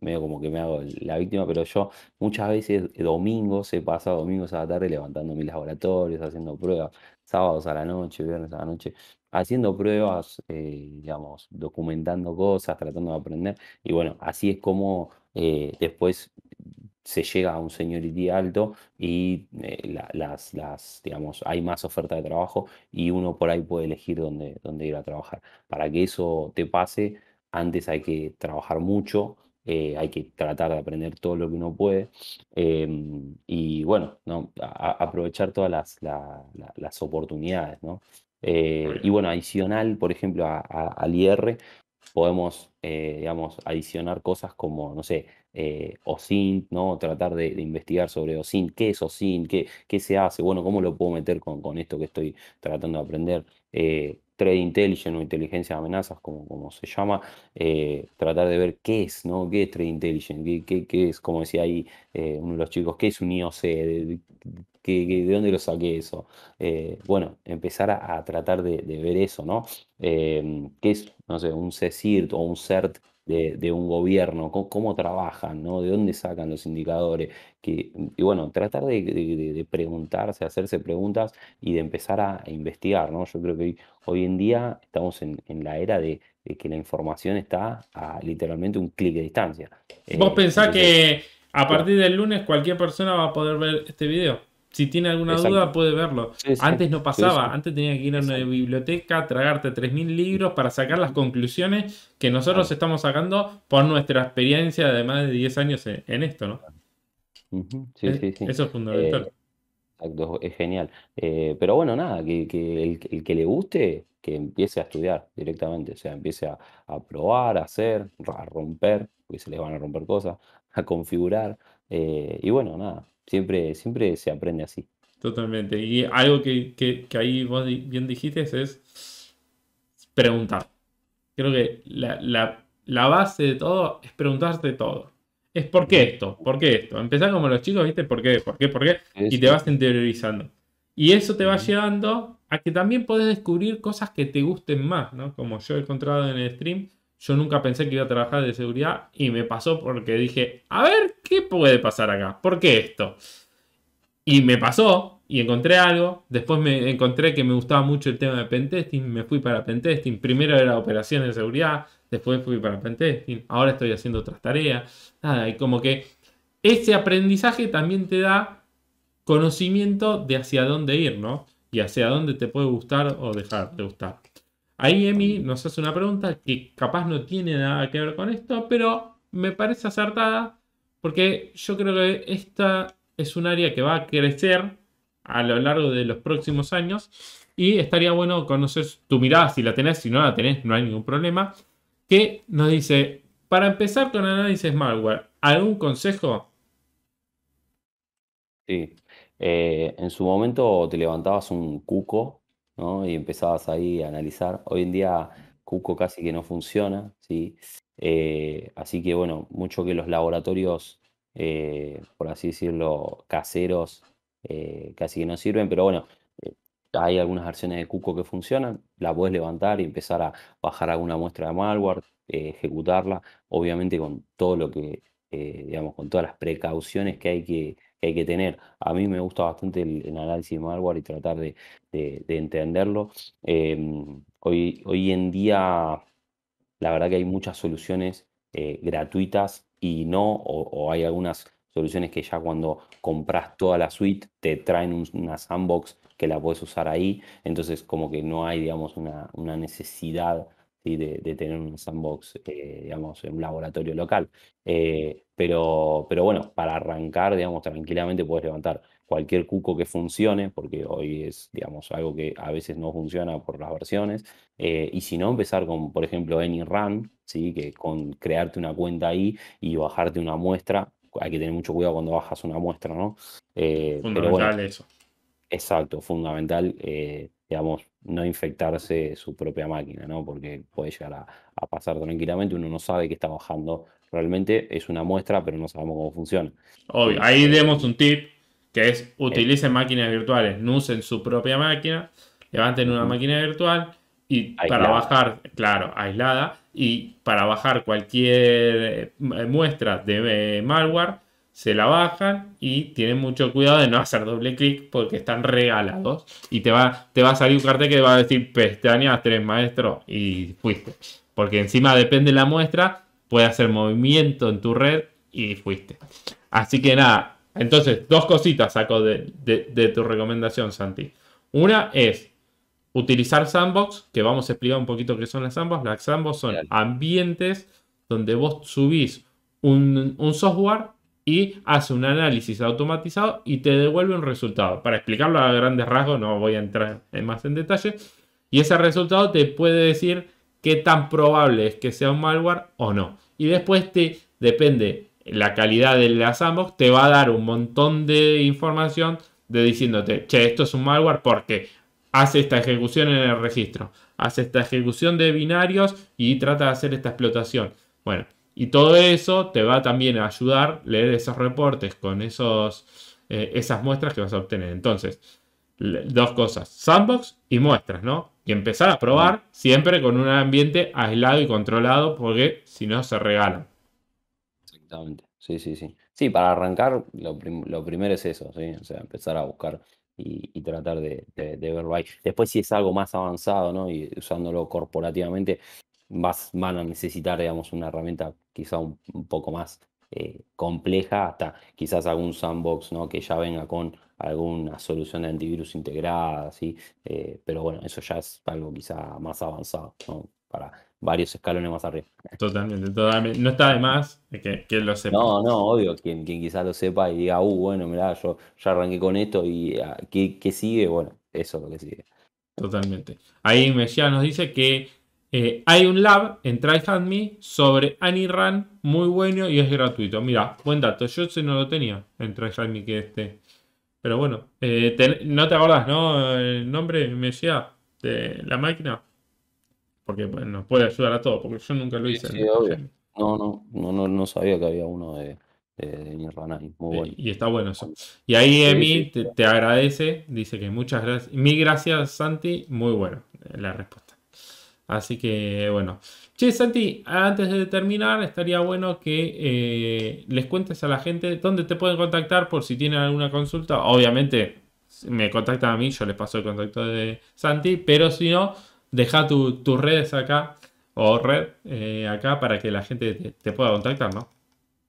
medio como que me hago la víctima, pero yo muchas veces eh, domingos he pasado domingos a la tarde levantando mis laboratorios, haciendo pruebas, sábados a la noche, viernes a la noche, haciendo pruebas, eh, digamos, documentando cosas, tratando de aprender. Y bueno, así es como eh, después se llega a un seniority alto y las, digamos, hay más oferta de trabajo y uno por ahí puede elegir dónde, dónde ir a trabajar. Para que eso te pase, antes hay que trabajar mucho, eh, hay que tratar de aprender todo lo que uno puede em, y bueno, aprovechar todas las, oportunidades. ¿no? Eh, y bueno, adicional, por ejemplo, al IR podemos, eh, digamos, adicionar cosas como, no sé, OSINT, ¿no? tratar de, investigar sobre OSINT, qué es OSINT, ¿Qué, qué se hace, bueno, cómo lo puedo meter con, con esto que estoy tratando de aprender trade intelligence o inteligencia de amenazas, como, como se llama, eh, tratar de ver qué es, ¿no? ¿Qué es trade intelligence? ¿Qué, es, como decía ahí eh, uno de los chicos, qué es un IOC? ¿De, dónde lo saqué eso? Eh, bueno, empezar a, tratar de, ver eso, ¿no? ¿Qué es, no sé, un CSIRT o un CERT de, un gobierno, cómo, trabajan, ¿no? de dónde sacan los indicadores. Que, y bueno, tratar de, preguntarse, hacerse preguntas y de empezar a, investigar. ¿no? Yo creo que hoy, en día estamos en, la era de, que la información está a literalmente un clic de distancia. ¿Vos eh, pensás que a partir del lunes cualquier persona va a poder ver este video? Si tiene alguna duda, puede verlo. antes no pasaba, antes tenía que ir a una biblioteca, tragarte 3.000 libros para sacar las conclusiones que nosotros estamos sacando por nuestra experiencia de más de 10 años en, esto, ¿no? Sí, sí, sí. Eso es fundamental. Eh, exacto, es genial. Eh, pero bueno, nada, que, el, que le guste, que empiece a estudiar directamente, o sea, empiece a, probar, a hacer, a romper, porque se les van a romper cosas, a configurar. Eh, y bueno, nada, Siempre, siempre se aprende así. Totalmente. Y algo que, que, que ahí vos bien dijiste es preguntar. Creo que la, la, la base de todo es preguntarte todo es por qué esto, por qué esto. Empezar como los chicos, ¿viste? ¿Por qué? ¿Por qué? ¿Por qué? Y te vas interiorizando. Y eso te va llevando a que también podés descubrir cosas que te gusten más, ¿no? Como yo he encontrado en el stream, yo nunca pensé que iba a trabajar de seguridad y me pasó porque dije, a ver, ¿qué puede pasar acá? ¿Por qué esto? Y me pasó y encontré algo. Después me encontré que me gustaba mucho el tema de pentesting. Me fui para pentesting. Primero era operación de seguridad, después fui para pentesting. Ahora estoy haciendo otras tareas. Nada, y como que ese aprendizaje también te da conocimiento de hacia dónde ir, ¿no? Y hacia dónde te puede gustar o dejar de gustar. Ahí Emi nos hace una pregunta que capaz no tiene nada que ver con esto, pero me parece acertada porque yo creo que esta es un área que va a crecer a lo largo de los próximos años y estaría bueno conocer tu mirada, si la tenés, si no la tenés, no hay ningún problema, que nos dice, para empezar con análisis malware, ¿algún consejo? Sí, eh, en su momento te levantabas un cuco y empezabas ahí a analizar. Hoy en día Cuco casi que no funciona, ¿sí? Eh, así que bueno, mucho que los laboratorios, eh, por así decirlo, caseros, eh, casi que no sirven, pero bueno, hay algunas versiones de Cuco que funcionan, la puedes levantar y empezar a bajar alguna muestra de malware, ejecutarla, obviamente con todo lo que, digamos, con todas las precauciones que hay que, que hay que tener. A mí me gusta bastante el, análisis de malware y tratar de, entenderlo. Em, hoy, en día, la verdad que hay muchas soluciones eh, gratuitas y no, o, hay algunas soluciones que ya cuando compras toda la suite te traen una sandbox que la puedes usar ahí, entonces como que no hay, digamos, una, una necesidad de, tener un sandbox, eh, digamos, en un laboratorio local. Eh, pero, pero bueno, para arrancar, digamos, tranquilamente puedes levantar cualquier cuco que funcione, porque hoy es, digamos, algo que a veces no funciona por las versiones, eh, y si no, empezar con, por ejemplo, AnyRun, ¿sí? que con crearte una cuenta ahí y bajarte una muestra, hay que tener mucho cuidado cuando bajas una muestra, ¿no? fundamental pero eso. Exacto, fundamental eh, digamos, no infectarse su propia máquina, ¿no? Porque puede llegar a, pasar tranquilamente, uno no sabe que está bajando. Realmente es una muestra, pero no sabemos cómo funciona. Obvio, ahí demos un tip que es eh, utilicen máquinas virtuales, no usen su propia máquina, levanten una máquina virtual y para bajar, claro, aislada, y para bajar cualquier eh, muestra de malware, se la bajan y tienen mucho cuidado de no hacer doble clic porque están regalados y te va, te va a salir un cartel que va a decir pestañas tres maestro y fuiste. Porque encima depende de la muestra, puede hacer movimiento en tu red y fuiste. Así que nada, entonces dos cositas saco de, tu recomendación, Santi. Una es utilizar sandbox, que vamos a explicar un poquito qué son las sandbox. Las sandbox son ambientes donde vos subís un, un software y hace un análisis automatizado y te devuelve un resultado. Para explicarlo a grandes rasgos, no voy a entrar más en detalle. Y ese resultado te puede decir qué tan probable es que sea un malware o no. Y después te depende la calidad de la sandbox, te va a dar un montón de información de diciéndote, che, esto es un malware porque hace esta ejecución en el registro, hace esta ejecución de binarios y trata de hacer esta explotación. Bueno, y todo eso te va también a ayudar a leer esos reportes con esos, eh, esas muestras que vas a obtener. Entonces, dos cosas, sandbox y muestras, ¿no? Y empezar a probar siempre con un ambiente aislado y controlado porque si no se regalan. Exactamente, sí, sí, sí. Sí, para arrancar lo, primero es eso, ¿sí? O sea, empezar a buscar y, tratar de, ver de Después, si es algo más avanzado ¿no? y usándolo corporativamente, vas, van a necesitar digamos, una herramienta quizá un, poco más eh, compleja, hasta quizás algún sandbox ¿no? que ya venga con alguna solución de antivirus integrada, ¿sí? Eh, pero bueno, eso ya es algo quizá más avanzado, ¿no? para varios escalones más arriba. Totalmente, totalmente. No está de más que, que lo sepa. No, no, obvio, quien, quizás lo sepa y diga, uh, bueno, mirá, yo ya arranqué con esto y ah, ¿qué, qué sigue? Bueno, eso es lo que sigue. Totalmente. Ahí Mesías nos dice que eh, hay un lab en TryHandMe sobre AnyRun muy bueno y es gratuito. Mira, buen dato. Yo no lo tenía en TryHandMe que este. Pero bueno, eh, no te acordás, ¿no? El nombre me decía de la máquina. Porque nos puede ayudar a todo, porque yo nunca lo hice. No, no, no, no, no sabía que había uno de, de ahí. muy bueno. Y está bueno eso. Y ahí Emi te, te, agradece, dice que muchas gracias. Mil gracias, Santi. Muy bueno eh, la respuesta. Así que bueno. Che, Santi, antes de terminar, estaría bueno que eh, les cuentes a la gente dónde te pueden contactar por si tienen alguna consulta. Obviamente, me contactan a mí, yo les paso el contacto de Santi, pero si no, deja tus redes acá o red eh, acá para que la gente te, pueda contactar, ¿no?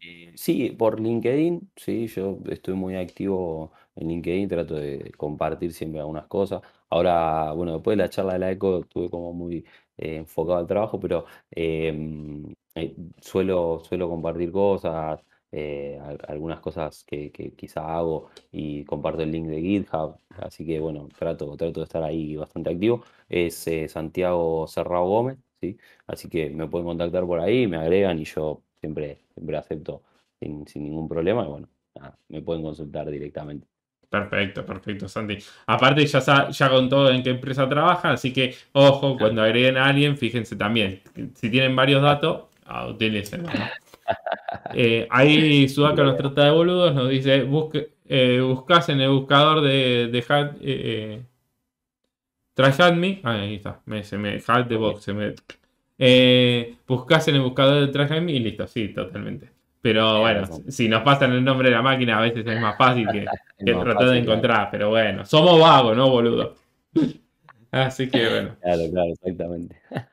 Eh, sí, por LinkedIn, sí, yo estoy muy activo en LinkedIn, trato de compartir siempre algunas cosas. Ahora, bueno, después de la charla de la ECO, tuve como muy eh, enfocado al trabajo, pero em, eh, suelo, suelo compartir cosas, eh, algunas cosas que, quizá hago y comparto el link de GitHub, así que bueno, trato, trato de estar ahí bastante activo. Es Santiago Serrao Gómez, ¿sí? así que me pueden contactar por ahí, me agregan y yo siempre, acepto sin, ningún problema y bueno, me pueden consultar directamente. Perfecto, perfecto, Santi. Aparte, ya, con todo en qué empresa trabaja así que ojo, cuando agreguen a alguien, fíjense también. Si tienen varios datos, ah, utilicen. Eh, ahí Sudaka nos trata de boludos, nos dice: busque, eh, buscas en el buscador de, de hat, eh, eh, ah, ahí está, me, se me hat de box. Se me, buscas en el buscador de try y listo, sí, totalmente. Pero bueno, si nos pasan el nombre de la máquina, a veces es más fácil que, tratar de encontrar. Pero bueno, somos vagos, ¿no, boludo? Así que bueno. Claro, claro, exactamente.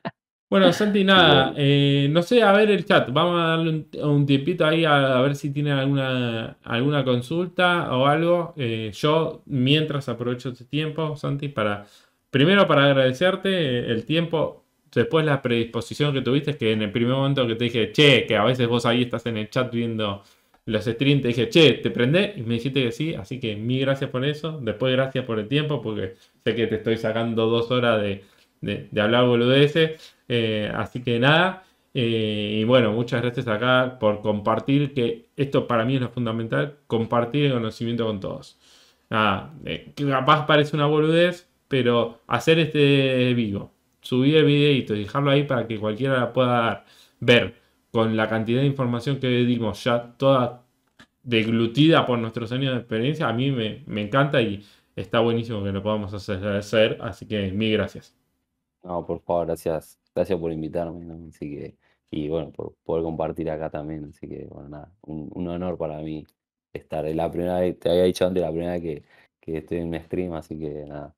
Bueno, Santi, nada, eh, no sé, a ver el chat, vamos a darle un, tipito tiempito ahí a, ver si tienen alguna, alguna consulta o algo. Eh, yo, mientras aprovecho este tiempo, Santi, para, primero para agradecerte el tiempo, Después la predisposición que tuviste es que en el primer momento que te dije, che, que a veces vos ahí estás en el chat viendo los streams, te dije, che, te prendé y me dijiste que sí, así que mil gracias por eso. Después gracias por el tiempo, porque sé que te estoy sacando dos horas de, de, hablar boludeces. Eh, así que nada, eh, y bueno, muchas gracias acá por compartir, que esto para mí es lo fundamental, compartir el conocimiento con todos. Eh, capaz parece una boludez, pero hacer este vivo, subir el videito y dejarlo ahí para que cualquiera la pueda ver con la cantidad de información que dimos ya toda deglutida por nuestros años de experiencia, a mí me, me encanta y está buenísimo que lo podamos hacer, así que mil gracias. No, por favor, gracias. Gracias por invitarme, así que, y bueno, por poder compartir acá también, así que, bueno, nada, un, honor para mí estar. Es la primera vez, te había dicho antes, la primera vez que, que estoy en un stream, así que nada,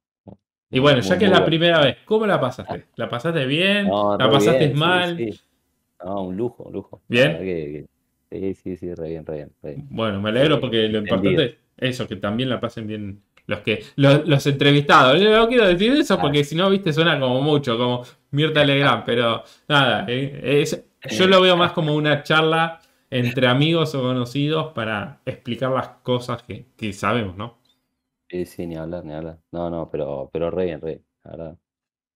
y bueno, ya que es la primera vez, ¿cómo la pasaste? ¿La pasaste bien? ¿La pasaste mal? Sí, No, un lujo, un lujo. ¿Bien? sí, sí, sí, re bien, re bien, Bueno, me alegro eh, porque lo importante es eso, que también la pasen bien los que los, entrevistados. Yo no quiero decir eso porque si no, viste, suena como mucho, como Mirta Legrand, pero nada, eh, yo lo veo más como una charla entre amigos o conocidos para explicar las cosas que sabemos, ¿no? Sí, ni hablar, ni hablar. No, no, pero, pero re en re, verdad.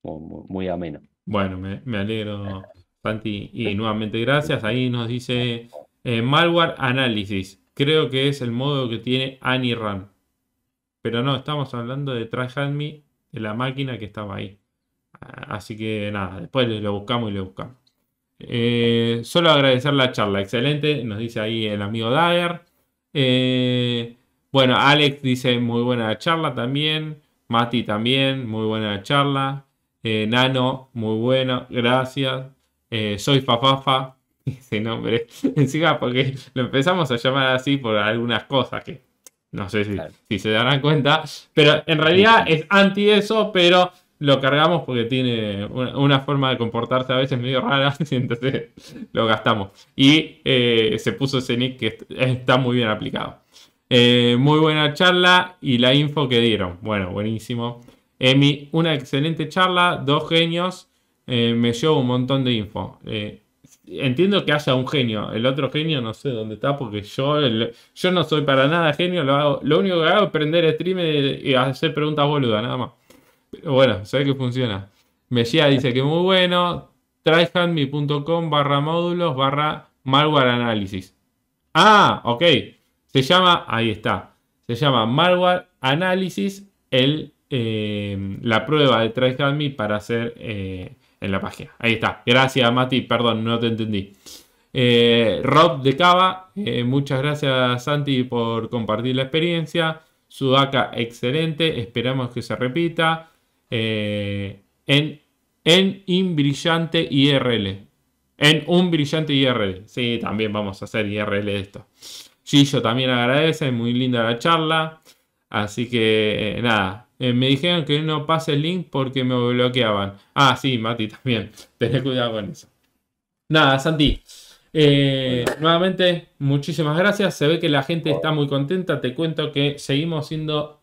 Muy, ameno. Bueno, me, alegro, Santi. Y nuevamente gracias. Ahí nos dice eh, Malware Análisis. Creo que es el modo que tiene AniRan. Pero no, estamos hablando de TryHandMe, de la máquina que estaba ahí. Así que nada, después lo buscamos y lo buscamos. Eh, solo agradecer la charla, excelente, nos dice ahí el amigo Dyer. Eh, bueno, Alex dice muy buena charla también. Mati también, muy buena charla. Eh, Nano, muy bueno, gracias. Eh, soy Fafafa, ese nombre. Encima, porque lo empezamos a llamar así por algunas cosas que no sé si, se darán cuenta. Pero en realidad es anti eso, pero lo cargamos porque tiene una, forma de comportarse a veces medio rara, y entonces lo gastamos. Y eh, se puso ese nick que está muy bien aplicado. Eh, muy buena charla y la info que dieron. Bueno, buenísimo. Emi, una excelente charla, dos genios. Eh, me llevo un montón de info. Eh, entiendo que haya un genio. El otro genio no sé dónde está porque yo, yo no soy para nada genio. Lo, único que hago es prender stream y, hacer preguntas boludas, nada más. Pero bueno, sé que funciona. Mejía dice que muy bueno. Tryhandme.com barra módulos barra malware análisis. Ah, ok. Se llama, ahí está, se llama Malware Analysis, el, eh, la prueba de TryHandMe para hacer eh, en la página. Ahí está. Gracias, Mati. Perdón, no te entendí. Eh, Rob de Cava, muchas gracias, Santi, por compartir la experiencia. Sudaka, excelente. Esperamos que se repita. en, en brillante IRL. En un brillante IRL. Sí, también vamos a hacer IRL de esto. Gillo también agradece, muy linda la charla. Así que eh, nada, eh, me dijeron que no pase el link porque me bloqueaban. Ah, sí, Mati también. Tenés cuidado con eso. Nada, Santi. Eh, nuevamente, muchísimas gracias. Se ve que la gente está muy contenta. Te cuento que seguimos siendo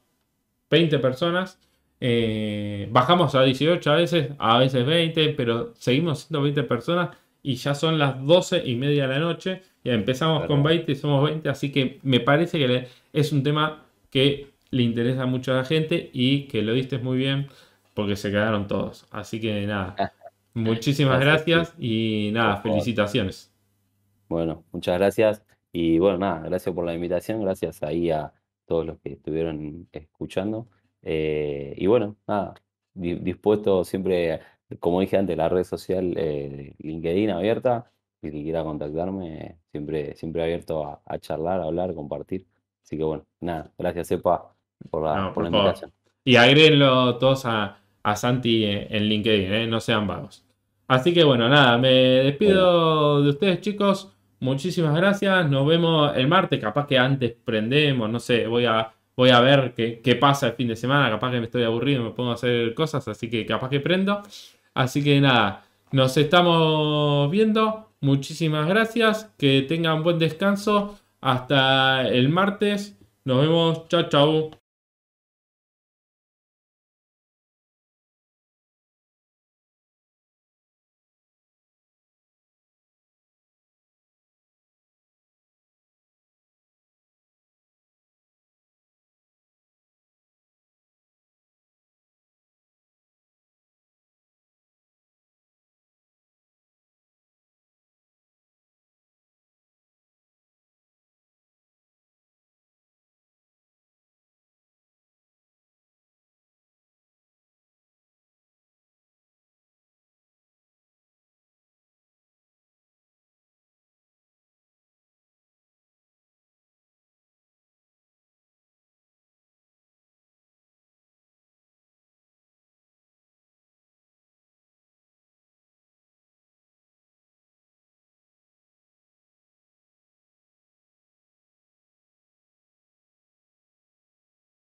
20 personas. bajamos a 18 a veces, a veces 20, pero seguimos siendo 20 personas y ya son las 12 y media de la noche empezamos con 20, y somos 20, así que me parece que es un tema que le interesa mucho a la gente y que lo diste muy bien porque se quedaron todos. Así que nada, muchísimas gracias, y nada, felicitaciones. Bueno, muchas gracias y bueno, nada, gracias por la invitación, gracias ahí a todos los que estuvieron escuchando. Eh, y bueno, nada, dispuesto siempre, como dije antes, la red social eh, LinkedIn abierta. Y que quiera contactarme, siempre, siempre abierto a, charlar, a hablar, compartir. Así que bueno, nada, gracias Epa por la, por invitación. Y agréguenlo todos a, a Santi en, LinkedIn, ¿eh? no sean vagos. Así que bueno, nada, me despido de ustedes chicos. Muchísimas gracias. Nos vemos el martes. Capaz que antes prendemos, no sé, voy a, voy a ver qué, qué pasa el fin de semana. Capaz que me estoy aburrido, me pongo a hacer cosas, así que capaz que prendo. Así que nada, nos estamos viendo. Muchísimas gracias, que tengan buen descanso. Hasta el martes. Nos vemos. Chao, chao.